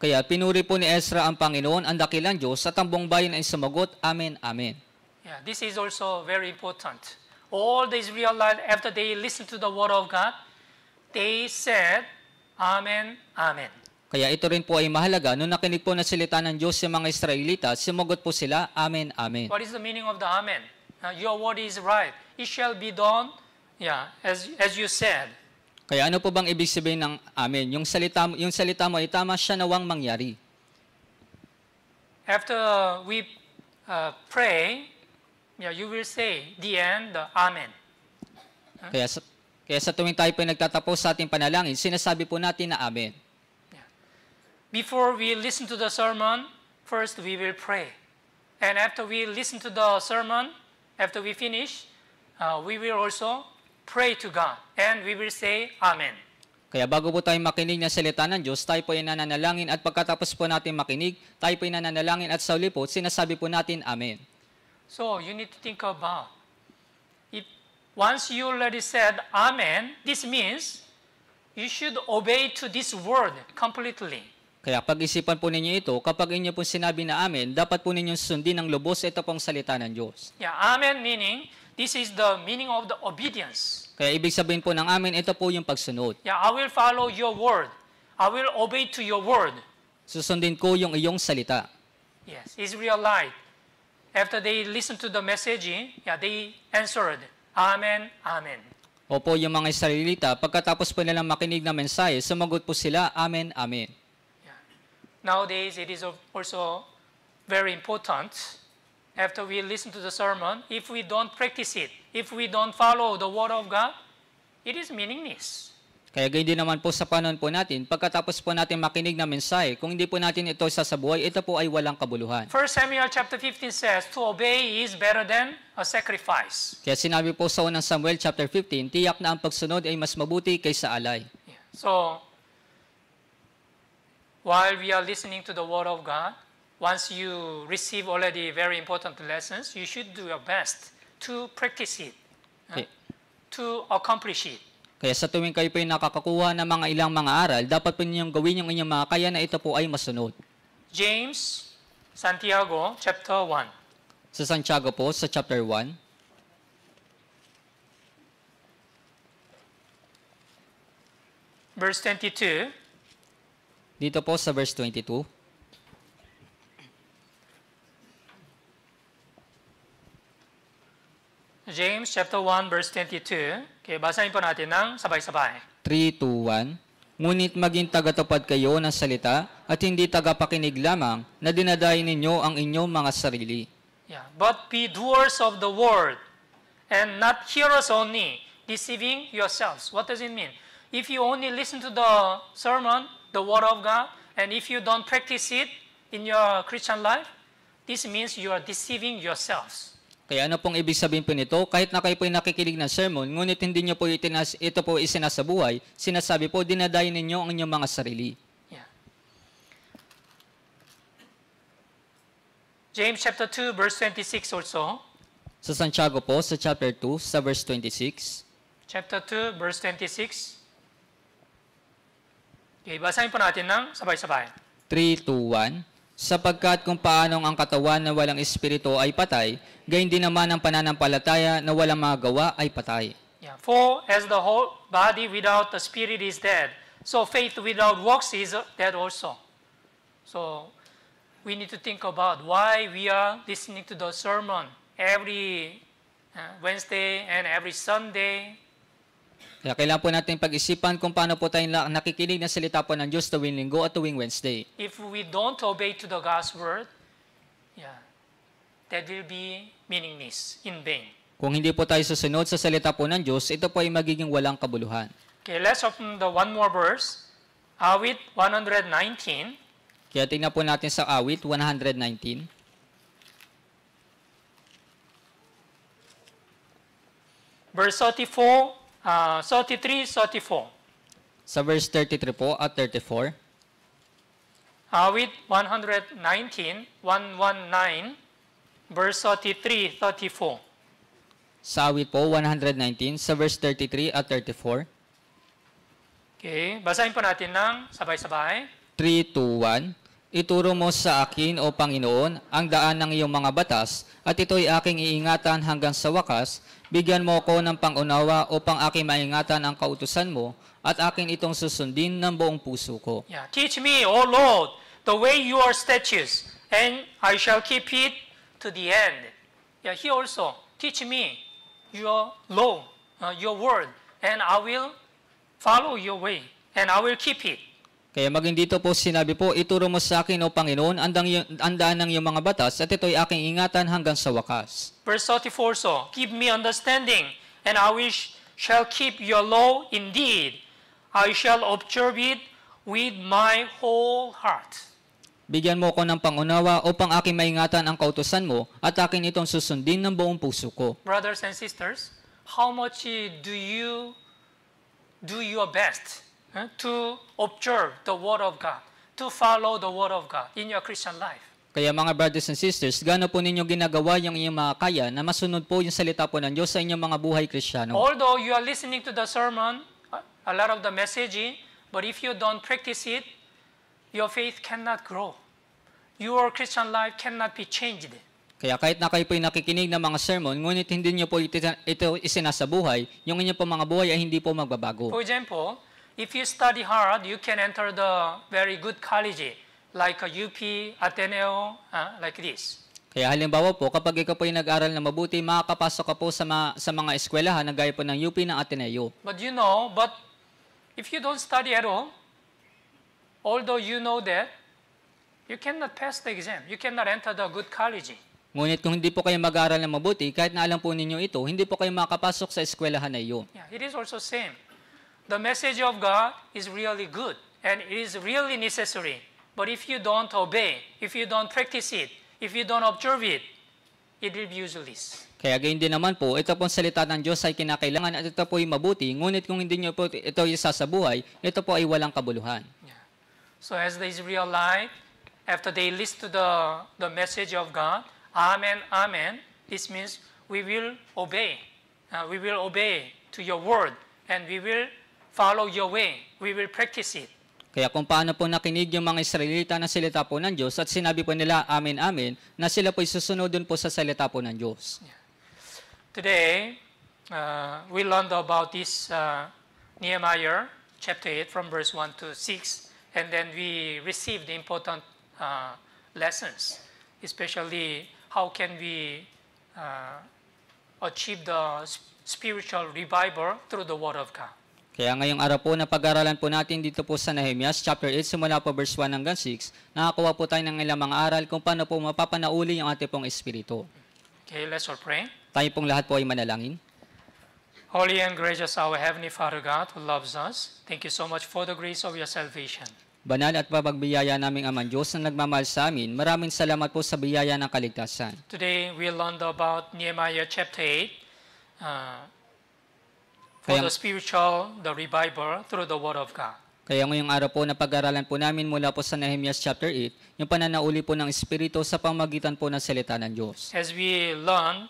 Kaya pinuri po ni Ezra ang Panginoon, ang dakilang Diyos, sa tambong bayan ay sumagot, Amen, Amen. Yeah, this is also very important. All the Israelites, after they listened to the word of God, they said, Amen, Amen. Kaya ito rin po ay mahalaga. nung nakinig po na silita ng Diyos sa mga Israelita, sumagot po sila, Amen, Amen. What is the meaning of the Amen? Uh, your word is right. It shall be done Yeah, as, as you said. Kaya ano po bang ibig sabihin ng amen? Yung salita, yung salita mo ay tama siya nawang mangyari. After we uh, pray, yeah, you will say the end, the amen. Huh? Kaya sa, kaya sa tuwing tayo po nagtatapos sa ating panalangin, sinasabi po natin na amen. Before we listen to the sermon, first we will pray. And after we listen to the sermon, after we finish, uh, we will also pray to God, and we will say, Amen. Kaya bago po tayo makinig ng salita ng Diyos, tayo po ay nananalangin at pagkatapos po natin makinig, tayo po ay nananalangin at sa po, sinasabi po natin, Amen. So, you need to think about, if once you already said, Amen, this means you should obey to this word completely. Kaya pag-isipan po ninyo ito, kapag inyo po sinabi na Amen, dapat po ninyong sundin ng lubos ito pong salita ng Diyos. Yeah, Amen meaning, This is the meaning of the obedience. Kaya ibig sabihin po ng amin, ito po yung pagsunod. Yeah, I will follow your word. I will obey to your word. Susundin ko yung iyong salita. Yes, Israelite. After they listened to the message, eh, yeah, they answered, Amen, Amen. Opo, yung mga Israelita, pagkatapos po nilang makinig ng mensahe, sumagot po sila, Amen, Amen. Yeah. Nowadays, it is also very important after we listen to the sermon, if we don't practice it, if we don't follow the Word of God, it is meaningless. Kaya gayon din naman po sa panon po natin, pagkatapos po natin makinig na mensahe, kung hindi po natin ito sasabuhay, ito po ay walang kabuluhan. 1 Samuel chapter 15 says, to obey is better than a sacrifice. Kaya sinabi po sa unang Samuel chapter 15, tiyak na ang pagsunod ay mas mabuti kaysa alay. Yeah. So, while we are listening to the Word of God, once you receive already very important lessons, you should do your best to practice it, okay. Eh. to accomplish it. Kaya sa tuwing kayo po ay nakakakuha ng mga ilang mga aral, dapat po ninyong gawin yung inyong mga kaya na ito po ay masunod. James, Santiago, chapter 1. Sa Santiago po, sa chapter 1. Verse 22. Dito po sa verse 22. James chapter 1 verse 22. Okay, basahin po natin ng sabay-sabay. 3 to 1. Ngunit maging tagatupad kayo ng salita at hindi tagapakinig lamang na dinadayin ninyo ang inyong mga sarili. Yeah. But be doers of the word and not hearers only, deceiving yourselves. What does it mean? If you only listen to the sermon, the word of God, and if you don't practice it in your Christian life, this means you are deceiving yourselves. Kaya ano pong ibig sabihin po nito? Kahit na kayo po nakikinig ng sermon, ngunit hindi nyo po itinas, ito po isinasabuhay, sinasabi po, dinadayin ninyo ang inyong mga sarili. Yeah. James chapter 2, verse 26 also. Sa Santiago po, sa chapter 2, sa verse 26. Chapter 2, verse 26. Okay, basahin po natin ng sabay-sabay. 3, 2, 1. Sapagkat kung paanong ang katawan na walang espiritu ay patay, gayon din naman ang pananampalataya na walang magawa ay patay. Yeah. For as the whole body without the spirit is dead, so faith without works is dead also. So we need to think about why we are listening to the sermon every uh, Wednesday and every Sunday kaya kailangan po natin pag-isipan kung paano po tayo nakikinig ng salita po ng Diyos tuwing linggo at tuwing Wednesday. If we don't obey to the God's word, yeah, that will be meaningless, in vain. Kung hindi po tayo susunod sa salita po ng Diyos, ito po ay magiging walang kabuluhan. Okay, let's open the one more verse. Awit 119. Kaya tingnan po natin sa awit 119. Verse 34 uh, 33, 34. Sa verse 33 po at 34. Uh, ah, with 119, 119, verse 33, 34. Sa awit po, 119, sa verse 33 at 34. Okay, basahin po natin ng sabay-sabay. 3, 2, 1. Ituro mo sa akin, O Panginoon, ang daan ng iyong mga batas, at ito'y aking iingatan hanggang sa wakas, Bigyan mo ako ng pangunawa upang aking maingatan ang kautusan mo at akin itong susundin ng buong puso ko. Yeah. Teach me, O Lord, the way you are statutes, and I shall keep it to the end. Yeah, he also, teach me your law, uh, your word, and I will follow your way, and I will keep it. Kaya maging dito po sinabi po, ituro mo sa akin, O Panginoon, andang, andaan ng iyong mga batas at ito'y aking ingatan hanggang sa wakas. Verse 34 so, Give me understanding, and I wish shall keep your law indeed. I shall observe it with my whole heart. Bigyan mo ko ng pangunawa upang aking maingatan ang kautusan mo at akin itong susundin ng buong puso ko. Brothers and sisters, how much do you do your best to observe the Word of God, to follow the Word of God in your Christian life. Kaya mga brothers and sisters, gaano po ninyo ginagawa yung inyong mga kaya na masunod po yung salita po ng Diyos sa inyong mga buhay kristyano? Although you are listening to the sermon, a lot of the messaging, but if you don't practice it, your faith cannot grow. Your Christian life cannot be changed. Kaya kahit na kayo po'y nakikinig ng mga sermon, ngunit hindi niyo po ito, ito isinasabuhay, yung inyong po mga buhay ay hindi po magbabago. For example, If you study hard, you can enter the very good college like a UP, Ateneo, uh, like this. Kaya halimbawa po, kapag ikaw po ay nag-aral na mabuti, makakapasok ka po sa, ma sa mga eskwelahan na gaya po ng UP ng Ateneo. But you know, but if you don't study at all, although you know that, you cannot pass the exam. You cannot enter the good college. Ngunit kung hindi po kayo mag-aral na mabuti, kahit na alam po ninyo ito, hindi po kayo makapasok sa eskwelahan na iyon. Yeah, it is also same. the message of God is really good and it is really necessary. But if you don't obey, if you don't practice it, if you don't observe it, it will be useless. Kaya gayon din naman po, ito pong salita ng Diyos ay kinakailangan at ito po ay mabuti. Ngunit kung hindi nyo po ito isasabuhay, ito po ay walang kabuluhan. Yeah. So as the Israel after they listen to the, the message of God, Amen, Amen, this means we will obey. Uh, we will obey to your word and we will follow your way. We will practice it. Kaya kung paano po nakinig yung mga Israelita na salita po ng Diyos at sinabi po nila, Amen, Amen, na sila po susunod dun po sa salita po ng Diyos. Yeah. Today, uh, we learned about this uh, Nehemiah chapter 8 from verse 1 to 6 and then we received important uh, lessons, especially how can we uh, achieve the spiritual revival through the Word of God. Kaya ngayong araw po na pag-aralan po natin dito po sa Nehemias chapter 8 simula po verse 1 hanggang 6, nakakuha po tayo ng ilang mga aral kung paano po mapapanauli yung ating pong espiritu. Okay, let's all pray. Tayo pong lahat po ay manalangin. Holy and gracious our Heavenly Father God who loves us, thank you so much for the grace of your salvation. Banal at pabagbiyaya naming Ama Diyos na nagmamahal sa amin, maraming salamat po sa biyaya ng kaligtasan. Today, we learned about Nehemiah chapter 8, uh, for kaya, the spiritual, the revival through the Word of God. Kaya ngayong araw po na pag-aralan po namin mula po sa Nehemiah chapter 8, yung pananauli po ng Espiritu sa pamagitan po ng salita ng Diyos. As we learn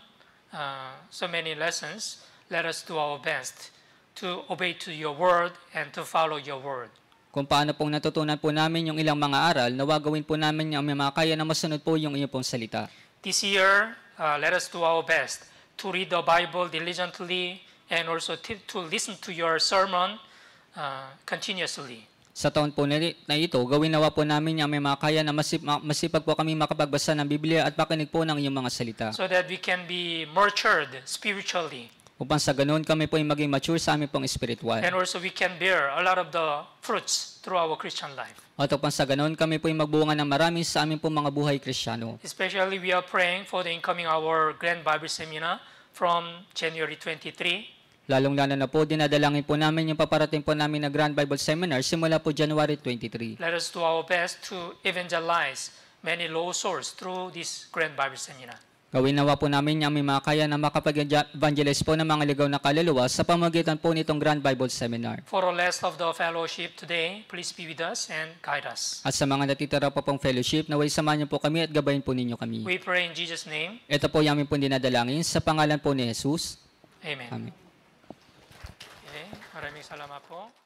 uh, so many lessons, let us do our best to obey to your word and to follow your word. Kung paano pong natutunan po namin yung ilang mga aral, nawa gawin po namin ang mga kaya na masunod po yung inyong pong salita. This year, uh, let us do our best to read the Bible diligently, and also to listen to your sermon uh, continuously. Sa taon po na ito, gawin nawa po namin ang may makaya na masip, masipag po kami makapagbasa ng Biblia at pakinig po ng iyong mga salita. So that we can be nurtured spiritually. Upang sa ganoon kami po ay maging mature sa aming pong spiritual. And also we can bear a lot of the fruits through our Christian life. At upang sa ganoon kami po ay magbunga ng marami sa aming pong mga buhay Kristiyano. Especially we are praying for the incoming our Grand Bible Seminar from January 23 Lalong lalo na po, dinadalangin po namin yung paparating po namin na Grand Bible Seminar simula po January 23. Let us do our best to evangelize many low souls through this Grand Bible Seminar. Gawin nawa po namin yung aming makaya na makapag-evangelize po ng mga ligaw na kaluluwa sa pamagitan po nitong Grand Bible Seminar. For all rest of the fellowship today, please be with us and guide us. At sa mga natitira pa pong fellowship, naway samahan niyo po kami at gabayin po ninyo kami. We pray in Jesus' name. Ito po yung aming po dinadalangin sa pangalan po ni Jesus. Amen. Amen. 하나님 살라마포